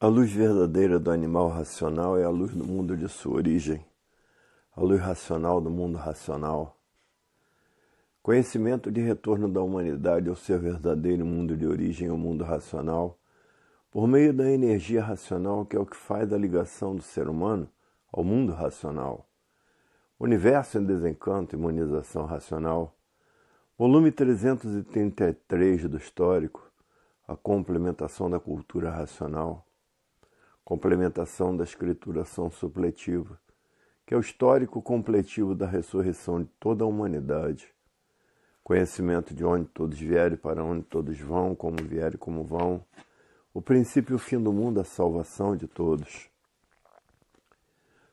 A luz verdadeira do animal racional é a luz do mundo de sua origem, a luz racional do mundo racional. Conhecimento de retorno da humanidade ao seu verdadeiro mundo de origem, o mundo racional, por meio da energia racional que é o que faz a ligação do ser humano ao mundo racional. Universo em Desencanto, Imunização Racional, volume 333 do Histórico, a complementação da cultura racional complementação da escrituração supletiva, que é o histórico completivo da ressurreição de toda a humanidade. Conhecimento de onde todos vierem, para onde todos vão, como vierem, como vão. O princípio e o fim do mundo, a salvação de todos.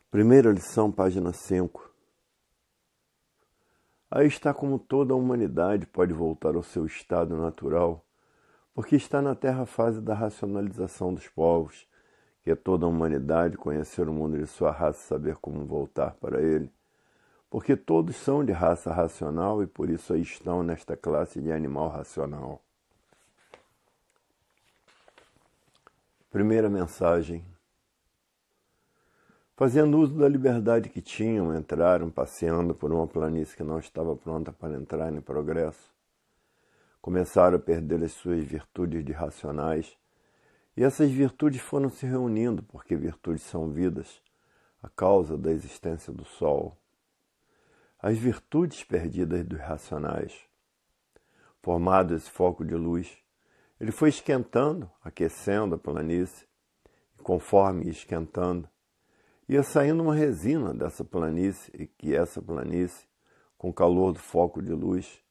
Primeira lição, página 5. Aí está como toda a humanidade pode voltar ao seu estado natural, porque está na terra fase da racionalização dos povos, que é toda a humanidade conhecer o mundo de sua raça e saber como voltar para ele, porque todos são de raça racional e por isso aí estão nesta classe de animal racional. Primeira mensagem. Fazendo uso da liberdade que tinham, entraram passeando por uma planície que não estava pronta para entrar em progresso. Começaram a perder as suas virtudes de racionais e essas virtudes foram se reunindo, porque virtudes são vidas, a causa da existência do Sol. As virtudes perdidas dos racionais. Formado esse foco de luz, ele foi esquentando, aquecendo a planície, e conforme ia esquentando, ia saindo uma resina dessa planície, e que essa planície, com o calor do foco de luz,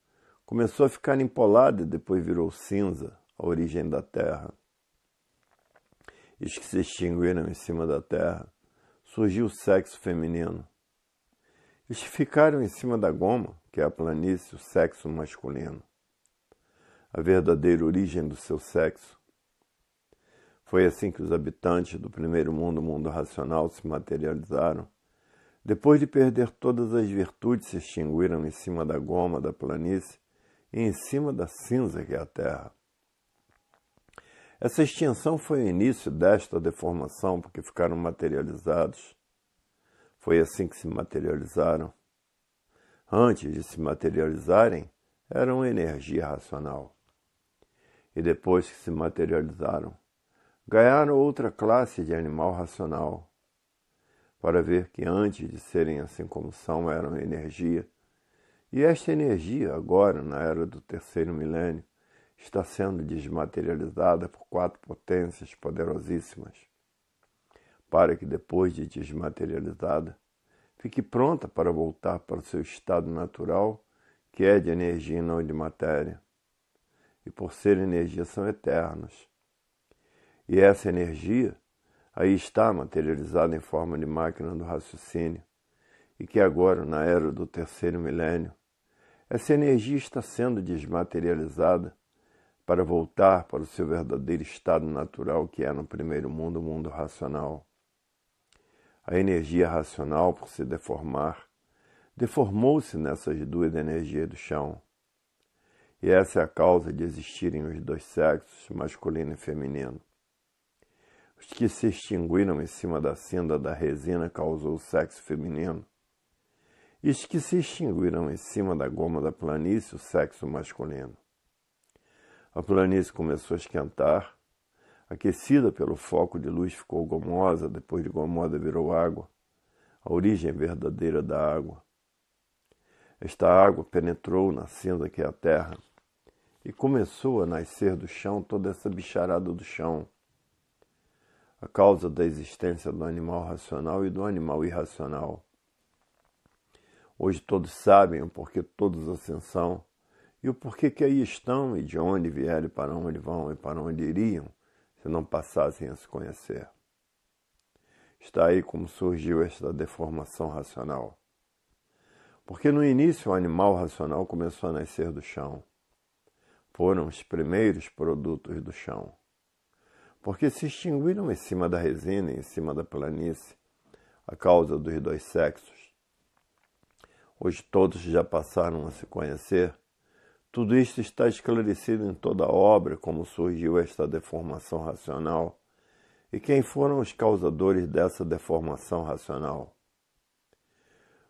começou a ficar empolada e depois virou cinza, a origem da Terra os que se extinguiram em cima da terra, surgiu o sexo feminino. Os que ficaram em cima da goma, que é a planície, o sexo masculino. A verdadeira origem do seu sexo. Foi assim que os habitantes do primeiro mundo, mundo racional, se materializaram. Depois de perder todas as virtudes, se extinguiram em cima da goma da planície e em cima da cinza que é a terra. Essa extinção foi o início desta deformação, porque ficaram materializados. Foi assim que se materializaram. Antes de se materializarem, eram energia racional. E depois que se materializaram, ganharam outra classe de animal racional, para ver que antes de serem assim como são, eram energia. E esta energia, agora, na era do terceiro milênio, está sendo desmaterializada por quatro potências poderosíssimas, para que depois de desmaterializada, fique pronta para voltar para o seu estado natural, que é de energia e não de matéria. E por ser energia, são eternas. E essa energia aí está materializada em forma de máquina do raciocínio, e que agora, na era do terceiro milênio, essa energia está sendo desmaterializada para voltar para o seu verdadeiro estado natural, que é no primeiro mundo, o mundo racional. A energia racional, por se deformar, deformou-se nessas duas energias do chão. E essa é a causa de existirem os dois sexos, masculino e feminino. Os que se extinguiram em cima da senda da resina causou o sexo feminino. E os que se extinguiram em cima da goma da planície, o sexo masculino. A planície começou a esquentar. Aquecida pelo foco de luz, ficou gomosa, depois de gomosa virou água, a origem é verdadeira da água. Esta água penetrou na cinza que é a terra e começou a nascer do chão toda essa bicharada do chão. A causa da existência do animal racional e do animal irracional. Hoje todos sabem o porquê todos ascensão e o porquê que aí estão e de onde vieram e para onde vão e para onde iriam se não passassem a se conhecer. Está aí como surgiu esta deformação racional. Porque no início o animal racional começou a nascer do chão. Foram os primeiros produtos do chão. Porque se extinguiram em cima da resina, em cima da planície, a causa dos dois sexos. Hoje todos já passaram a se conhecer tudo isto está esclarecido em toda a obra, como surgiu esta deformação racional e quem foram os causadores dessa deformação racional.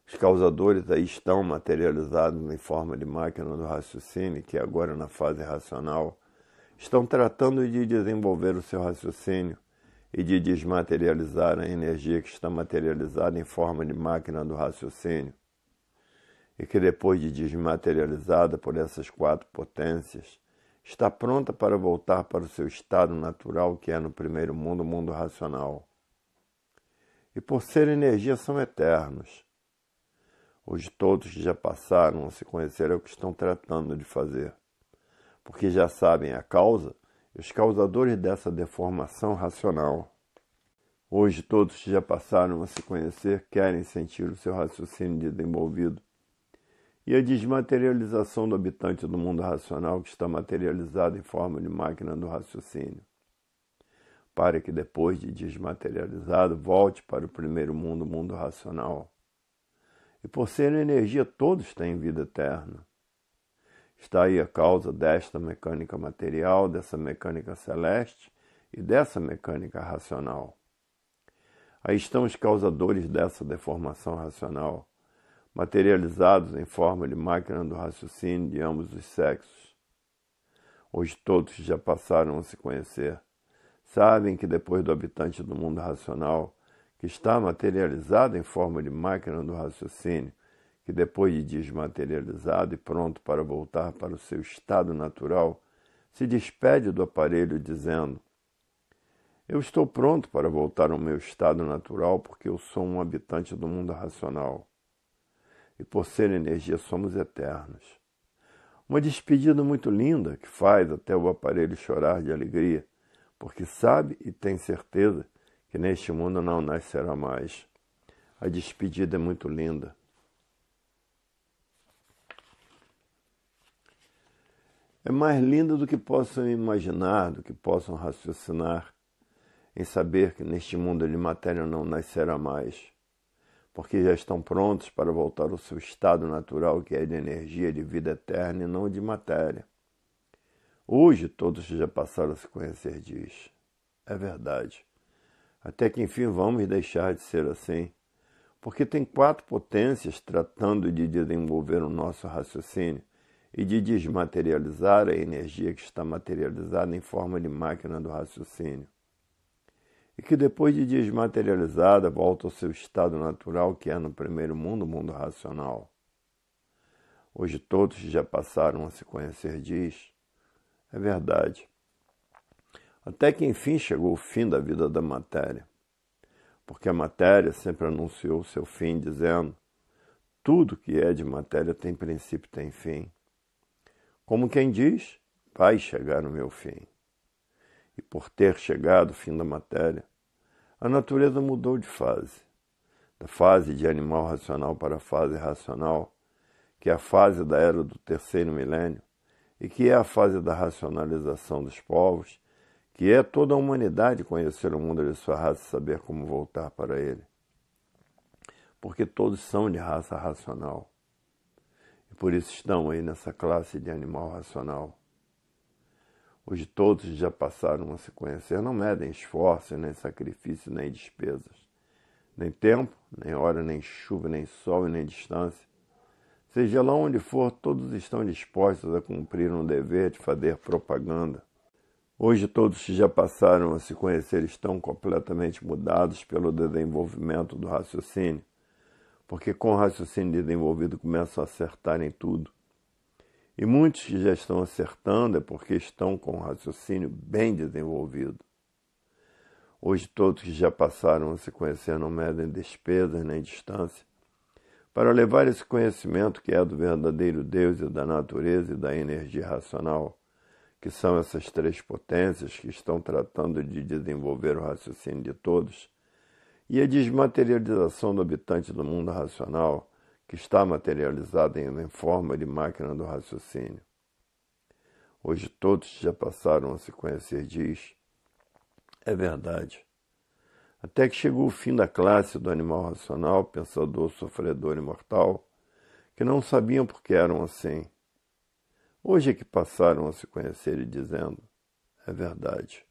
Os causadores aí estão materializados em forma de máquina do raciocínio, que agora na fase racional estão tratando de desenvolver o seu raciocínio e de desmaterializar a energia que está materializada em forma de máquina do raciocínio e que, depois de desmaterializada por essas quatro potências, está pronta para voltar para o seu estado natural, que é no primeiro mundo, o mundo racional. E por ser energia, são eternos. Hoje, todos que já passaram a se conhecer é o que estão tratando de fazer, porque já sabem a causa e os causadores dessa deformação racional. Hoje todos que já passaram a se conhecer querem sentir o seu raciocínio desenvolvido e a desmaterialização do habitante do mundo racional que está materializado em forma de máquina do raciocínio, para que depois de desmaterializado volte para o primeiro mundo, o mundo racional. E por ser energia, todos têm vida eterna. Está aí a causa desta mecânica material, dessa mecânica celeste e dessa mecânica racional. Aí estão os causadores dessa deformação racional materializados em forma de máquina do raciocínio de ambos os sexos. Hoje todos já passaram a se conhecer. Sabem que depois do habitante do mundo racional, que está materializado em forma de máquina do raciocínio, que depois de desmaterializado e pronto para voltar para o seu estado natural, se despede do aparelho dizendo: Eu estou pronto para voltar ao meu estado natural porque eu sou um habitante do mundo racional e por ser energia somos eternos. Uma despedida muito linda que faz até o aparelho chorar de alegria, porque sabe e tem certeza que neste mundo não nascerá mais. A despedida é muito linda. É mais linda do que possam imaginar, do que possam raciocinar, em saber que neste mundo de matéria não nascerá mais porque já estão prontos para voltar ao seu estado natural, que é de energia de vida eterna e não de matéria. Hoje todos já passaram a se conhecer, disso. É verdade. Até que enfim vamos deixar de ser assim, porque tem quatro potências tratando de desenvolver o nosso raciocínio e de desmaterializar a energia que está materializada em forma de máquina do raciocínio e que depois de desmaterializada volta ao seu estado natural, que é no primeiro mundo, o mundo racional. Hoje todos já passaram a se conhecer, diz. É verdade. Até que enfim chegou o fim da vida da matéria. Porque a matéria sempre anunciou seu fim, dizendo: tudo que é de matéria tem princípio, tem fim. Como quem diz, vai chegar o meu fim e por ter chegado o fim da matéria, a natureza mudou de fase, da fase de animal racional para a fase racional, que é a fase da era do terceiro milênio e que é a fase da racionalização dos povos, que é toda a humanidade conhecer o mundo de sua raça e saber como voltar para ele. Porque todos são de raça racional. E por isso estão aí nessa classe de animal racional. Hoje todos já passaram a se conhecer, não medem esforço, nem sacrifício, nem despesas, nem tempo, nem hora, nem chuva, nem sol e nem distância. Seja lá onde for, todos estão dispostos a cumprir um dever de fazer propaganda. Hoje todos que já passaram a se conhecer estão completamente mudados pelo desenvolvimento do raciocínio, porque com o raciocínio desenvolvido começam a acertar em tudo. E muitos que já estão acertando é porque estão com um raciocínio bem desenvolvido. Hoje, todos que já passaram a se conhecer não medem despesas nem distância para levar esse conhecimento que é do verdadeiro Deus e da natureza e da energia racional, que são essas três potências que estão tratando de desenvolver o raciocínio de todos, e a desmaterialização do habitante do mundo racional que está materializada em forma de máquina do raciocínio. Hoje todos já passaram a se conhecer, diz. É verdade. Até que chegou o fim da classe do animal racional, pensador, sofredor e mortal, que não sabiam por que eram assim. Hoje é que passaram a se conhecer e dizendo: é verdade.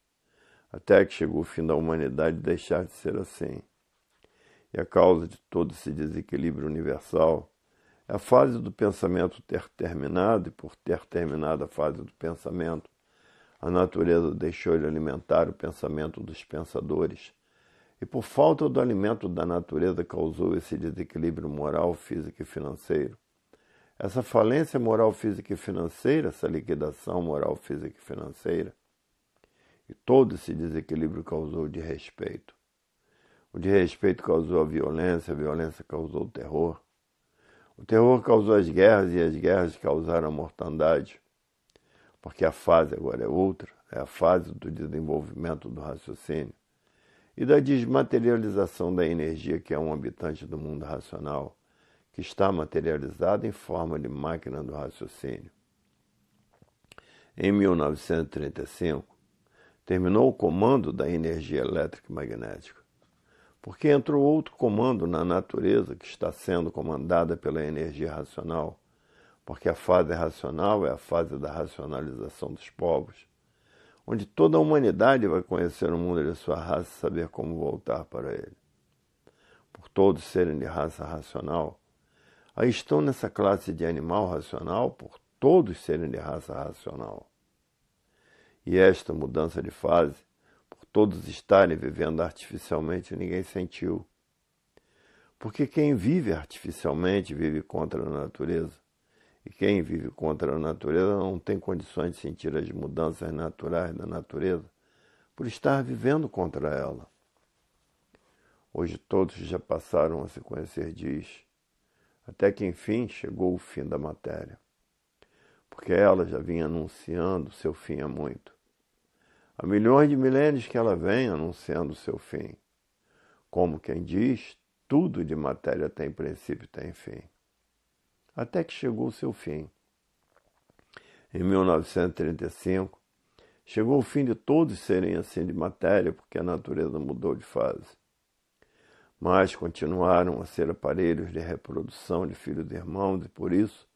Até que chegou o fim da humanidade deixar de ser assim e a causa de todo esse desequilíbrio universal. É a fase do pensamento ter terminado, e por ter terminado a fase do pensamento, a natureza deixou de alimentar o pensamento dos pensadores, e por falta do alimento da natureza causou esse desequilíbrio moral, físico e financeiro. Essa falência moral, física e financeira, essa liquidação moral, física e financeira, e todo esse desequilíbrio causou de respeito. O desrespeito causou a violência, a violência causou o terror. O terror causou as guerras e as guerras causaram a mortandade. Porque a fase agora é outra, é a fase do desenvolvimento do raciocínio e da desmaterialização da energia que é um habitante do mundo racional, que está materializada em forma de máquina do raciocínio. Em 1935, terminou o comando da energia elétrica e magnética porque entrou outro comando na natureza que está sendo comandada pela energia racional. Porque a fase racional é a fase da racionalização dos povos, onde toda a humanidade vai conhecer o mundo de sua raça e saber como voltar para ele. Por todos serem de raça racional, aí estão nessa classe de animal racional, por todos serem de raça racional. E esta mudança de fase todos estarem vivendo artificialmente, ninguém sentiu. Porque quem vive artificialmente vive contra a natureza. E quem vive contra a natureza não tem condições de sentir as mudanças naturais da natureza por estar vivendo contra ela. Hoje todos já passaram a se conhecer, diz, até que enfim chegou o fim da matéria, porque ela já vinha anunciando seu fim há é muito. Há milhões de milênios que ela vem anunciando o seu fim. Como quem diz, tudo de matéria tem princípio e tem fim. Até que chegou o seu fim. Em 1935, chegou o fim de todos serem assim de matéria, porque a natureza mudou de fase. Mas continuaram a ser aparelhos de reprodução de filhos e irmãos, e por isso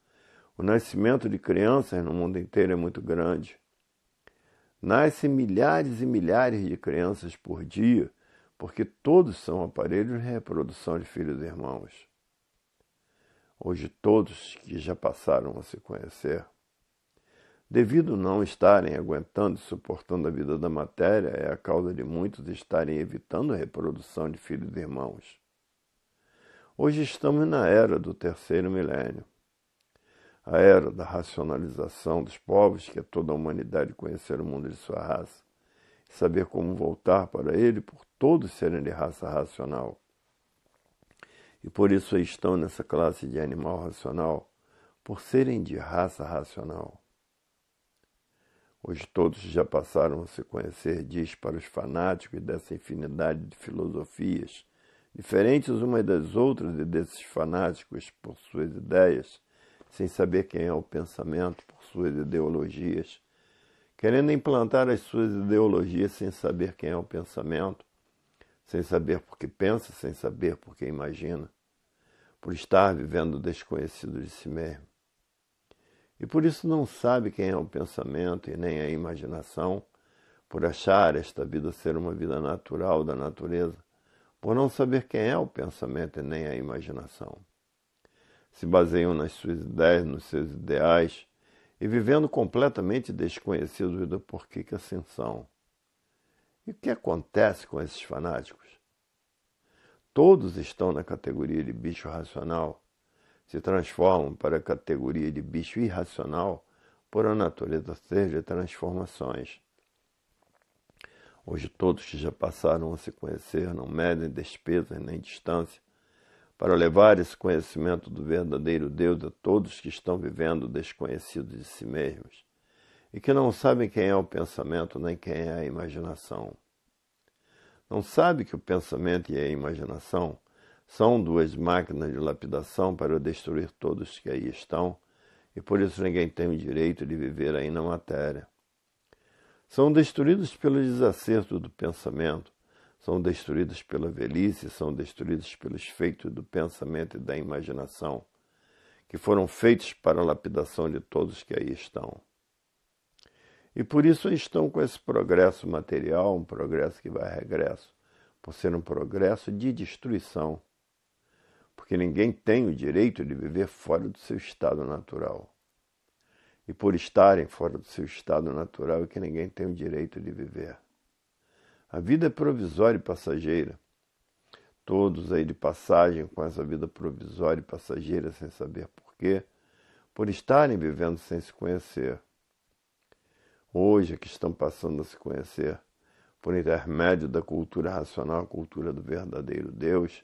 o nascimento de crianças no mundo inteiro é muito grande Nascem milhares e milhares de crianças por dia, porque todos são aparelhos de reprodução de filhos e irmãos. Hoje, todos que já passaram a se conhecer, devido não estarem aguentando e suportando a vida da matéria, é a causa de muitos estarem evitando a reprodução de filhos e irmãos. Hoje estamos na era do terceiro milênio a era da racionalização dos povos, que é toda a humanidade conhecer o mundo de sua raça, e saber como voltar para ele por todos serem de raça racional. E por isso estão nessa classe de animal racional, por serem de raça racional. Hoje todos já passaram a se conhecer, diz para os fanáticos dessa infinidade de filosofias, diferentes umas das outras e desses fanáticos por suas ideias, sem saber quem é o pensamento por suas ideologias, querendo implantar as suas ideologias sem saber quem é o pensamento, sem saber por que pensa, sem saber por que imagina, por estar vivendo desconhecido de si mesmo. E por isso não sabe quem é o pensamento e nem a imaginação, por achar esta vida ser uma vida natural da natureza, por não saber quem é o pensamento e nem a imaginação se baseiam nas suas ideias, nos seus ideais, e vivendo completamente desconhecidos do porquê que ascensão. E o que acontece com esses fanáticos? Todos estão na categoria de bicho racional, se transformam para a categoria de bicho irracional por a natureza ser de transformações. Hoje todos que já passaram a se conhecer não medem despesas nem distância para levar esse conhecimento do verdadeiro Deus a todos que estão vivendo desconhecidos de si mesmos e que não sabem quem é o pensamento nem quem é a imaginação. Não sabe que o pensamento e a imaginação são duas máquinas de lapidação para destruir todos que aí estão, e por isso ninguém tem o direito de viver aí na matéria. São destruídos pelo desacerto do pensamento, são destruídas pela velhice, são destruídas pelos feitos do pensamento e da imaginação, que foram feitos para a lapidação de todos que aí estão. E por isso estão com esse progresso material, um progresso que vai a regresso, por ser um progresso de destruição, porque ninguém tem o direito de viver fora do seu estado natural. E por estarem fora do seu estado natural é que ninguém tem o direito de viver. A vida é provisória e passageira. Todos aí de passagem com essa vida provisória e passageira sem saber porquê, por estarem vivendo sem se conhecer. Hoje é que estão passando a se conhecer por intermédio da cultura racional, a cultura do verdadeiro Deus,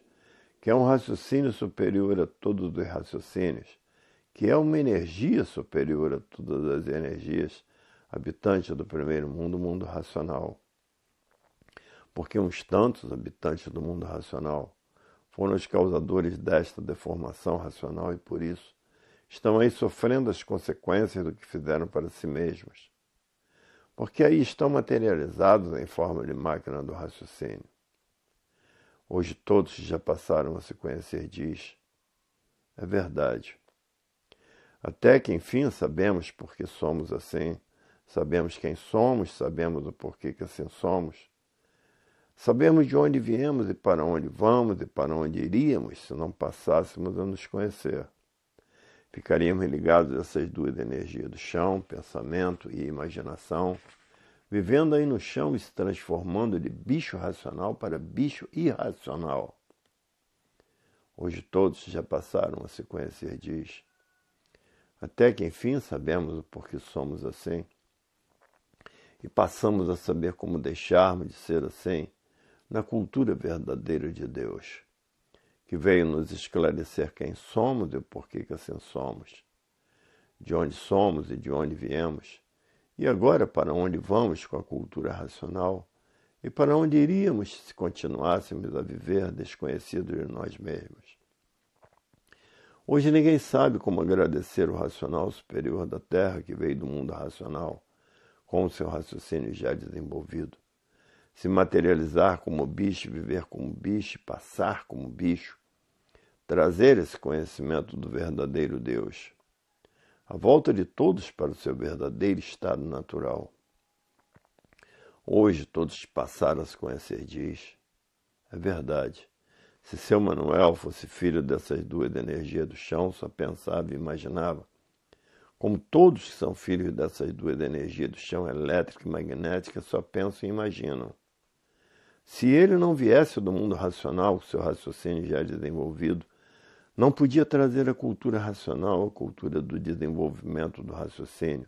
que é um raciocínio superior a todos os raciocínios, que é uma energia superior a todas as energias, habitante do primeiro mundo, mundo racional porque uns tantos habitantes do mundo racional foram os causadores desta deformação racional e por isso estão aí sofrendo as consequências do que fizeram para si mesmos. Porque aí estão materializados em forma de máquina do raciocínio. Hoje todos já passaram a se conhecer, diz. É verdade. Até que enfim sabemos porque somos assim, sabemos quem somos, sabemos o porquê que assim somos, Sabemos de onde viemos e para onde vamos e para onde iríamos se não passássemos a nos conhecer. Ficaríamos ligados a essas duas energias do chão, pensamento e imaginação, vivendo aí no chão e se transformando de bicho racional para bicho irracional. Hoje todos já passaram a se conhecer, diz. Até que enfim sabemos o porquê somos assim e passamos a saber como deixarmos de ser assim na cultura verdadeira de Deus, que veio nos esclarecer quem somos e por que assim somos, de onde somos e de onde viemos, e agora para onde vamos com a cultura racional e para onde iríamos se continuássemos a viver desconhecidos de nós mesmos. Hoje ninguém sabe como agradecer o racional superior da Terra que veio do mundo racional, com o seu raciocínio já desenvolvido se materializar como bicho, viver como bicho, passar como bicho, trazer esse conhecimento do verdadeiro Deus, a volta de todos para o seu verdadeiro estado natural. Hoje todos passaram a se conhecer, diz. É verdade. Se seu Manuel fosse filho dessas duas energias energia do chão, só pensava e imaginava. Como todos que são filhos dessas duas energias energia do chão elétrica e magnética, só pensam e imaginam. Se ele não viesse do mundo racional, seu raciocínio já é desenvolvido, não podia trazer a cultura racional, a cultura do desenvolvimento do raciocínio,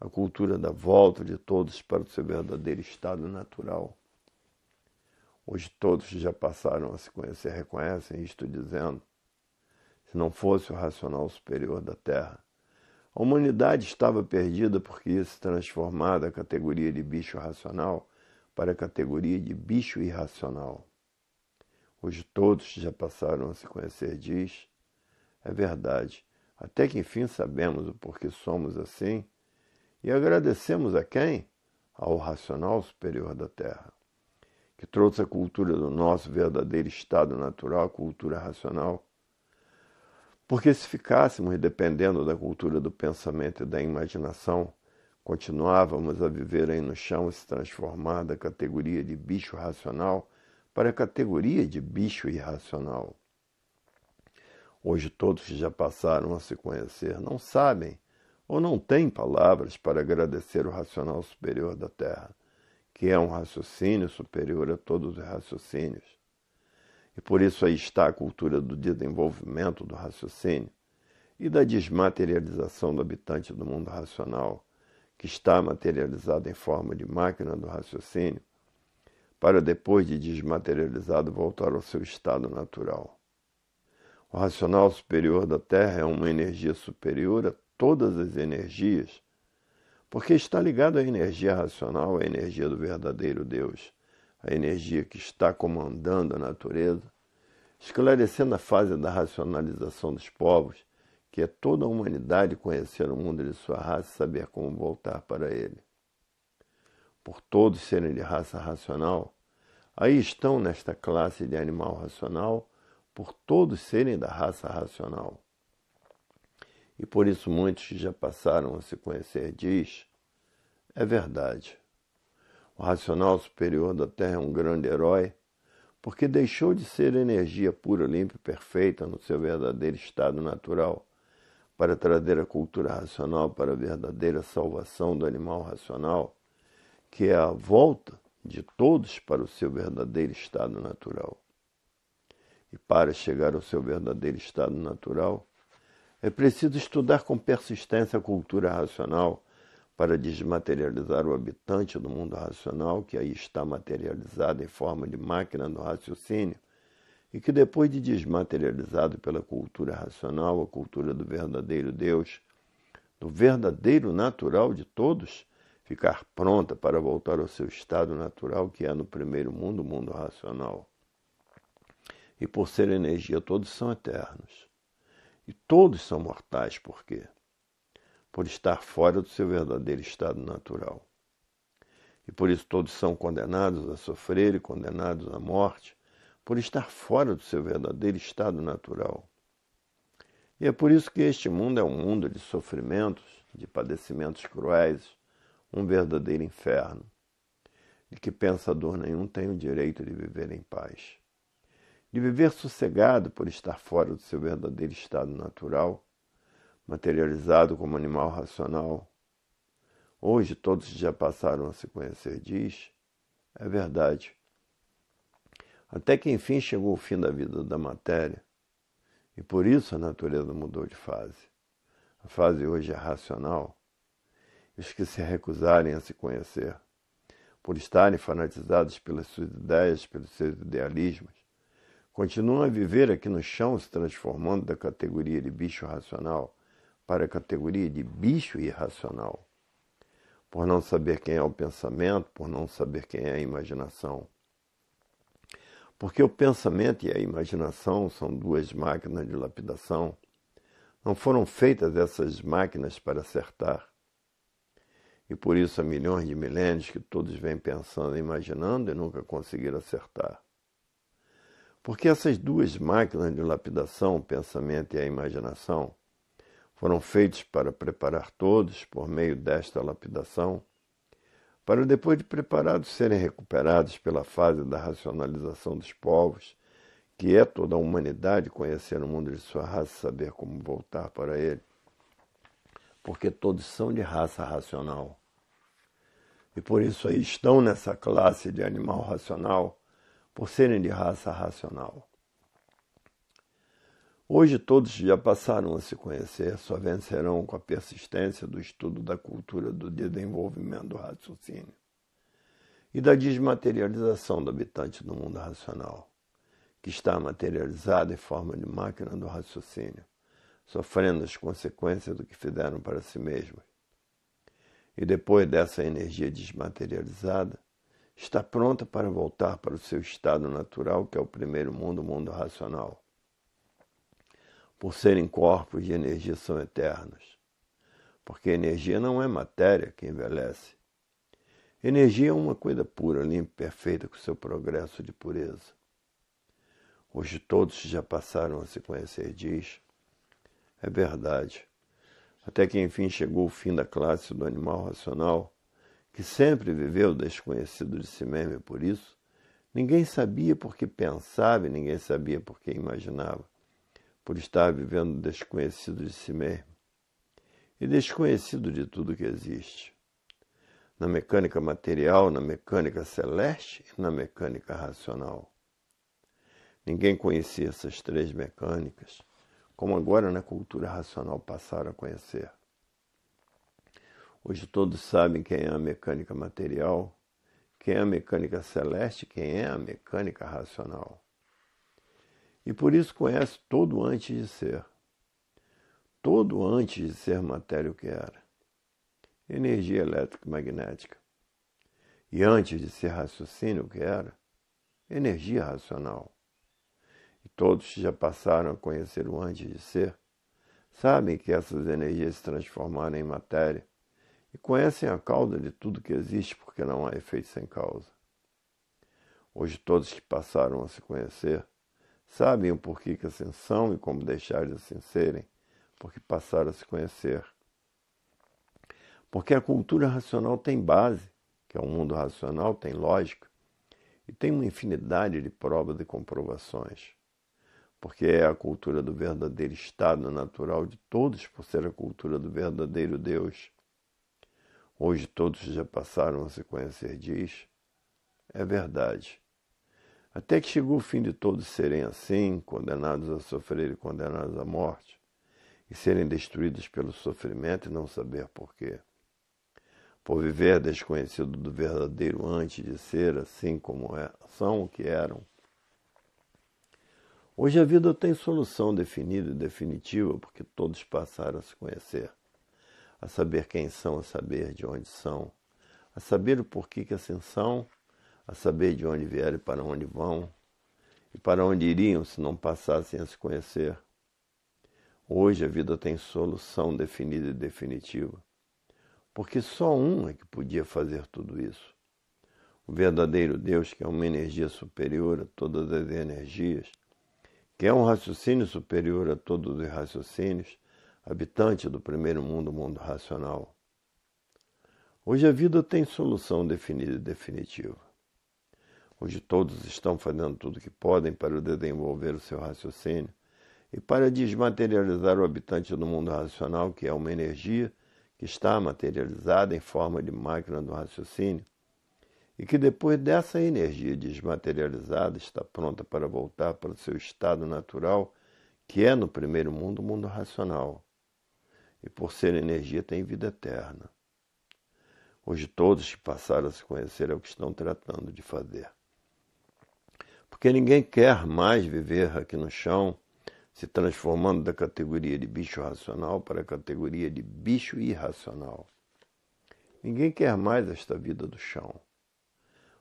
a cultura da volta de todos para o seu verdadeiro estado natural. Hoje todos já passaram a se conhecer, reconhecem isto dizendo: se não fosse o racional superior da Terra, a humanidade estava perdida porque ia se transformar da categoria de bicho racional para a categoria de bicho irracional. Hoje todos já passaram a se conhecer, diz. É verdade. Até que enfim sabemos o porquê somos assim e agradecemos a quem? Ao racional superior da Terra, que trouxe a cultura do nosso verdadeiro estado natural, a cultura racional. Porque se ficássemos dependendo da cultura do pensamento e da imaginação, Continuávamos a viver aí no chão, se transformar da categoria de bicho racional para a categoria de bicho irracional. Hoje todos que já passaram a se conhecer não sabem ou não têm palavras para agradecer o racional superior da Terra, que é um raciocínio superior a todos os raciocínios. E por isso aí está a cultura do desenvolvimento do raciocínio e da desmaterialização do habitante do mundo racional, que está materializado em forma de máquina do raciocínio, para depois de desmaterializado voltar ao seu estado natural. O racional superior da Terra é uma energia superior a todas as energias, porque está ligado à energia racional, à energia do verdadeiro Deus, a energia que está comandando a natureza, esclarecendo a fase da racionalização dos povos que é toda a humanidade conhecer o mundo de sua raça e saber como voltar para ele. Por todos serem de raça racional, aí estão nesta classe de animal racional, por todos serem da raça racional. E por isso muitos que já passaram a se conhecer diz, é verdade. O racional superior da Terra é um grande herói, porque deixou de ser energia pura, limpa e perfeita no seu verdadeiro estado natural para trazer a cultura racional para a verdadeira salvação do animal racional, que é a volta de todos para o seu verdadeiro estado natural. E para chegar ao seu verdadeiro estado natural, é preciso estudar com persistência a cultura racional para desmaterializar o habitante do mundo racional, que aí está materializado em forma de máquina do raciocínio, e que depois de desmaterializado pela cultura racional, a cultura do verdadeiro Deus, do verdadeiro natural de todos, ficar pronta para voltar ao seu estado natural, que é no primeiro mundo, o mundo racional. E por ser energia, todos são eternos. E todos são mortais, por quê? Por estar fora do seu verdadeiro estado natural. E por isso todos são condenados a sofrer e condenados à morte, por estar fora do seu verdadeiro estado natural. E é por isso que este mundo é um mundo de sofrimentos, de padecimentos cruéis, um verdadeiro inferno. De que pensador nenhum tem o direito de viver em paz. De viver sossegado por estar fora do seu verdadeiro estado natural, materializado como animal racional. Hoje todos já passaram a se conhecer, diz. É verdade até que enfim chegou o fim da vida da matéria. E por isso a natureza mudou de fase. A fase hoje é racional. Os que se recusarem a se conhecer, por estarem fanatizados pelas suas ideias, pelos seus idealismos, continuam a viver aqui no chão, se transformando da categoria de bicho racional para a categoria de bicho irracional. Por não saber quem é o pensamento, por não saber quem é a imaginação. Porque o pensamento e a imaginação são duas máquinas de lapidação. Não foram feitas essas máquinas para acertar. E por isso há milhões de milênios que todos vêm pensando e imaginando e nunca conseguiram acertar. Porque essas duas máquinas de lapidação, o pensamento e a imaginação, foram feitas para preparar todos por meio desta lapidação para depois de preparados serem recuperados pela fase da racionalização dos povos, que é toda a humanidade conhecer o mundo de sua raça e saber como voltar para ele, porque todos são de raça racional. E por isso aí estão nessa classe de animal racional, por serem de raça racional. Hoje todos já passaram a se conhecer, só vencerão com a persistência do estudo da cultura do desenvolvimento do raciocínio e da desmaterialização do habitante do mundo racional, que está materializado em forma de máquina do raciocínio, sofrendo as consequências do que fizeram para si mesmos. E depois dessa energia desmaterializada, está pronta para voltar para o seu estado natural, que é o primeiro mundo, o mundo racional, por serem corpos de energia, são eternos. Porque energia não é matéria que envelhece. Energia é uma coisa pura, limpa, perfeita com seu progresso de pureza. Hoje todos já passaram a se conhecer, diz. É verdade. Até que enfim chegou o fim da classe do animal racional, que sempre viveu desconhecido de si mesmo e por isso ninguém sabia por que pensava e ninguém sabia por que imaginava por estar vivendo desconhecido de si mesmo e desconhecido de tudo que existe. Na mecânica material, na mecânica celeste e na mecânica racional. Ninguém conhecia essas três mecânicas, como agora na cultura racional passaram a conhecer. Hoje todos sabem quem é a mecânica material, quem é a mecânica celeste, quem é a mecânica racional e por isso conhece todo antes de ser. Todo antes de ser matéria o que era. Energia elétrica E antes de ser raciocínio o que era. Energia racional. E todos que já passaram a conhecer o antes de ser, sabem que essas energias se transformaram em matéria e conhecem a causa de tudo que existe porque não há efeito sem causa. Hoje todos que passaram a se conhecer Sabem o porquê que assim são e como deixar de assim serem, porque passaram a se conhecer. Porque a cultura racional tem base, que é um mundo racional, tem lógica, e tem uma infinidade de provas e comprovações. Porque é a cultura do verdadeiro estado natural de todos, por ser a cultura do verdadeiro Deus. Hoje todos já passaram a se conhecer, diz. É verdade. Até que chegou o fim de todos serem assim, condenados a sofrer e condenados à morte, e serem destruídos pelo sofrimento e não saber porquê. Por viver desconhecido do verdadeiro antes de ser assim como é, são o que eram. Hoje a vida tem solução definida e definitiva, porque todos passaram a se conhecer, a saber quem são, a saber de onde são, a saber o porquê que assim são a saber de onde vieram e para onde vão, e para onde iriam se não passassem a se conhecer. Hoje a vida tem solução definida e definitiva, porque só um é que podia fazer tudo isso. O verdadeiro Deus, que é uma energia superior a todas as energias, que é um raciocínio superior a todos os raciocínios, habitante do primeiro mundo, mundo racional. Hoje a vida tem solução definida e definitiva. Hoje todos estão fazendo tudo o que podem para desenvolver o seu raciocínio e para desmaterializar o habitante do mundo racional, que é uma energia que está materializada em forma de máquina do raciocínio, e que depois dessa energia desmaterializada está pronta para voltar para o seu estado natural, que é no primeiro mundo o mundo racional. E por ser energia tem vida eterna. Hoje todos que passaram a se conhecer é o que estão tratando de fazer porque ninguém quer mais viver aqui no chão, se transformando da categoria de bicho racional para a categoria de bicho irracional. Ninguém quer mais esta vida do chão,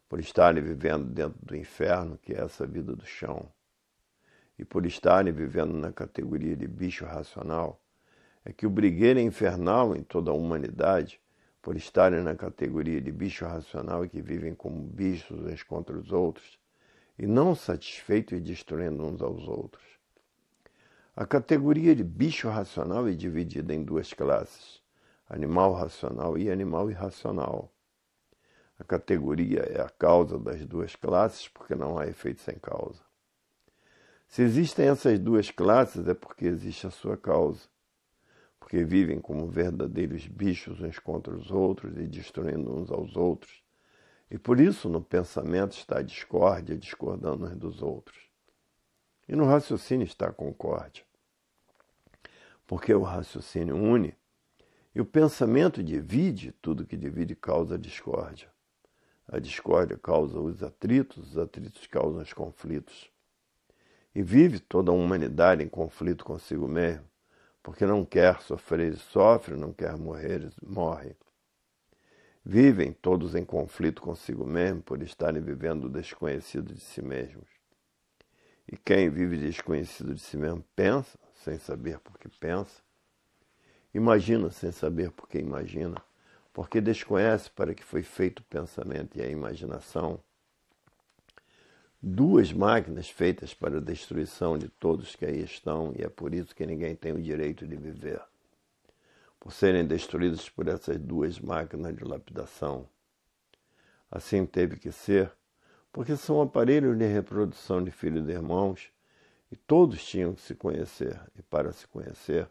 por estarem vivendo dentro do inferno, que é essa vida do chão, e por estarem vivendo na categoria de bicho racional, é que o brigueiro infernal em toda a humanidade, por estarem na categoria de bicho racional e que vivem como bichos uns contra os outros, e não satisfeito e destruindo uns aos outros. A categoria de bicho racional é dividida em duas classes, animal racional e animal irracional. A categoria é a causa das duas classes, porque não há efeito sem causa. Se existem essas duas classes, é porque existe a sua causa, porque vivem como verdadeiros bichos uns contra os outros e destruindo uns aos outros, e por isso no pensamento está a discórdia, discordando uns dos outros. E no raciocínio está a concórdia. Porque o raciocínio une e o pensamento divide, tudo que divide causa a discórdia. A discórdia causa os atritos, os atritos causam os conflitos. E vive toda a humanidade em conflito consigo mesmo, porque não quer sofrer e sofre, não quer morrer e morre. Vivem todos em conflito consigo mesmo por estarem vivendo desconhecido de si mesmos. E quem vive desconhecido de si mesmo pensa, sem saber por que pensa, imagina sem saber por que imagina, porque desconhece para que foi feito o pensamento e a imaginação. Duas máquinas feitas para a destruição de todos que aí estão, e é por isso que ninguém tem o direito de viver por serem destruídos por essas duas máquinas de lapidação. Assim teve que ser, porque são aparelhos de reprodução de filhos e irmãos, e todos tinham que se conhecer, e para se conhecer,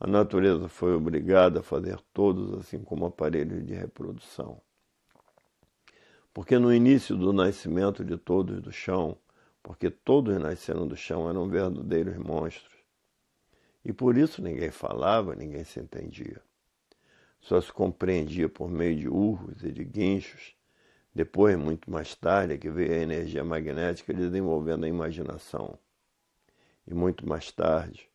a natureza foi obrigada a fazer todos assim como aparelhos de reprodução. Porque no início do nascimento de todos do chão, porque todos nasceram do chão, eram verdadeiros monstros e por isso ninguém falava, ninguém se entendia. Só se compreendia por meio de urros e de guinchos. Depois, muito mais tarde, é que veio a energia magnética desenvolvendo a imaginação. E muito mais tarde,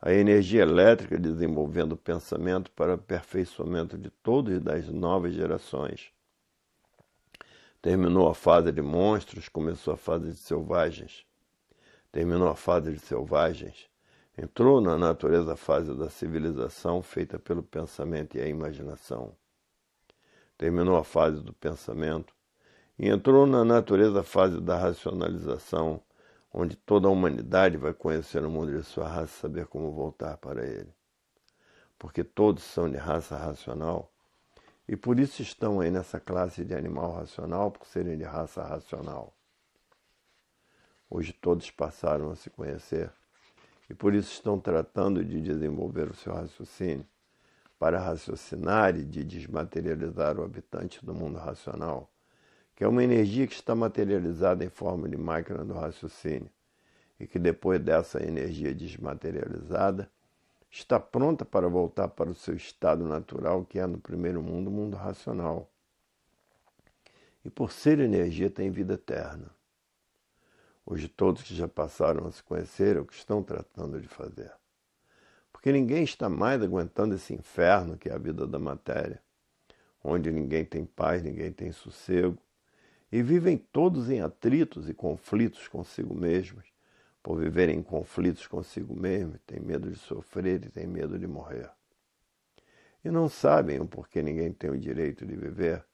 a energia elétrica desenvolvendo o pensamento para o aperfeiçoamento de todas e das novas gerações. Terminou a fase de monstros, começou a fase de selvagens. Terminou a fase de selvagens, Entrou na natureza fase da civilização feita pelo pensamento e a imaginação. Terminou a fase do pensamento e entrou na natureza fase da racionalização, onde toda a humanidade vai conhecer o mundo de sua raça e saber como voltar para ele. Porque todos são de raça racional e por isso estão aí nessa classe de animal racional, por serem de raça racional. Hoje todos passaram a se conhecer e por isso estão tratando de desenvolver o seu raciocínio para raciocinar e de desmaterializar o habitante do mundo racional, que é uma energia que está materializada em forma de máquina do raciocínio e que depois dessa energia desmaterializada está pronta para voltar para o seu estado natural, que é no primeiro mundo, o mundo racional. E por ser energia tem vida eterna. Hoje todos que já passaram a se conhecer é o que estão tratando de fazer. Porque ninguém está mais aguentando esse inferno que é a vida da matéria, onde ninguém tem paz, ninguém tem sossego, e vivem todos em atritos e conflitos consigo mesmos, por viverem em conflitos consigo mesmos, têm medo de sofrer e têm medo de morrer. E não sabem o porquê ninguém tem o direito de viver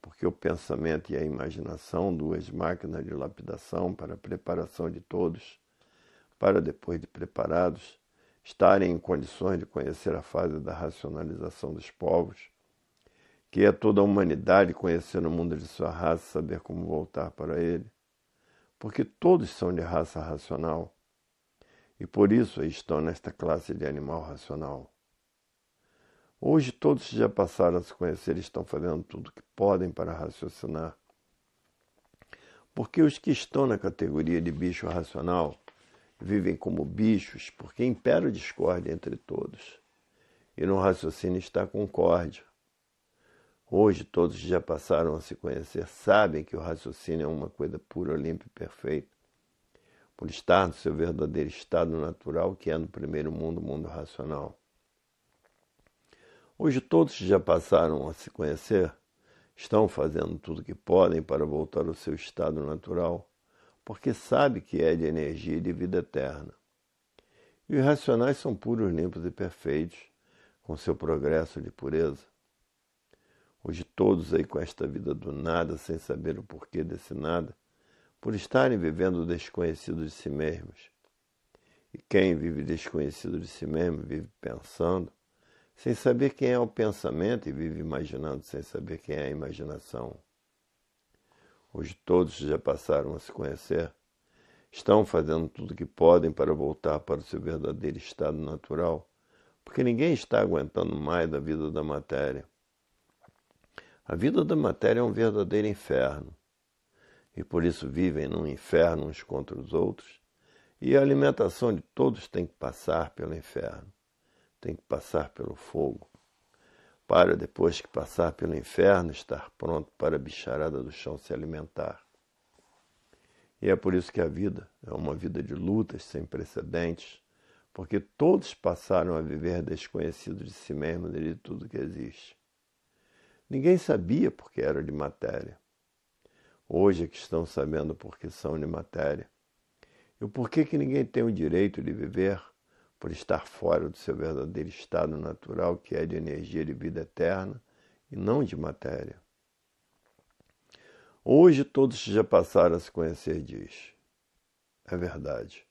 porque o pensamento e a imaginação, duas máquinas de lapidação para a preparação de todos, para depois de preparados, estarem em condições de conhecer a fase da racionalização dos povos, que é toda a humanidade conhecer o mundo de sua raça, e saber como voltar para ele, porque todos são de raça racional e por isso estão nesta classe de animal racional. Hoje todos já passaram a se conhecer e estão fazendo tudo o que podem para raciocinar. Porque os que estão na categoria de bicho racional vivem como bichos, porque impera a discórdia entre todos. E no raciocínio está a concórdia. Hoje todos já passaram a se conhecer, sabem que o raciocínio é uma coisa pura, limpa e perfeita. Por estar no seu verdadeiro estado natural, que é no primeiro mundo, mundo racional. Hoje todos já passaram a se conhecer, estão fazendo tudo o que podem para voltar ao seu estado natural, porque sabe que é de energia e de vida eterna. E os racionais são puros, limpos e perfeitos, com seu progresso de pureza. Hoje todos aí com esta vida do nada, sem saber o porquê desse nada, por estarem vivendo desconhecido de si mesmos. E quem vive desconhecido de si mesmo vive pensando, sem saber quem é o pensamento e vive imaginando sem saber quem é a imaginação. Hoje todos já passaram a se conhecer, estão fazendo tudo o que podem para voltar para o seu verdadeiro estado natural, porque ninguém está aguentando mais da vida da matéria. A vida da matéria é um verdadeiro inferno, e por isso vivem num inferno uns contra os outros, e a alimentação de todos tem que passar pelo inferno tem que passar pelo fogo, para depois que passar pelo inferno estar pronto para a bicharada do chão se alimentar. E é por isso que a vida é uma vida de lutas sem precedentes, porque todos passaram a viver desconhecidos de si mesmos e de tudo que existe. Ninguém sabia porque era de matéria. Hoje é que estão sabendo porque são de matéria. E o porquê que ninguém tem o direito de viver por estar fora do seu verdadeiro estado natural, que é de energia de vida eterna e não de matéria. Hoje todos já passaram a se conhecer, disso. É verdade.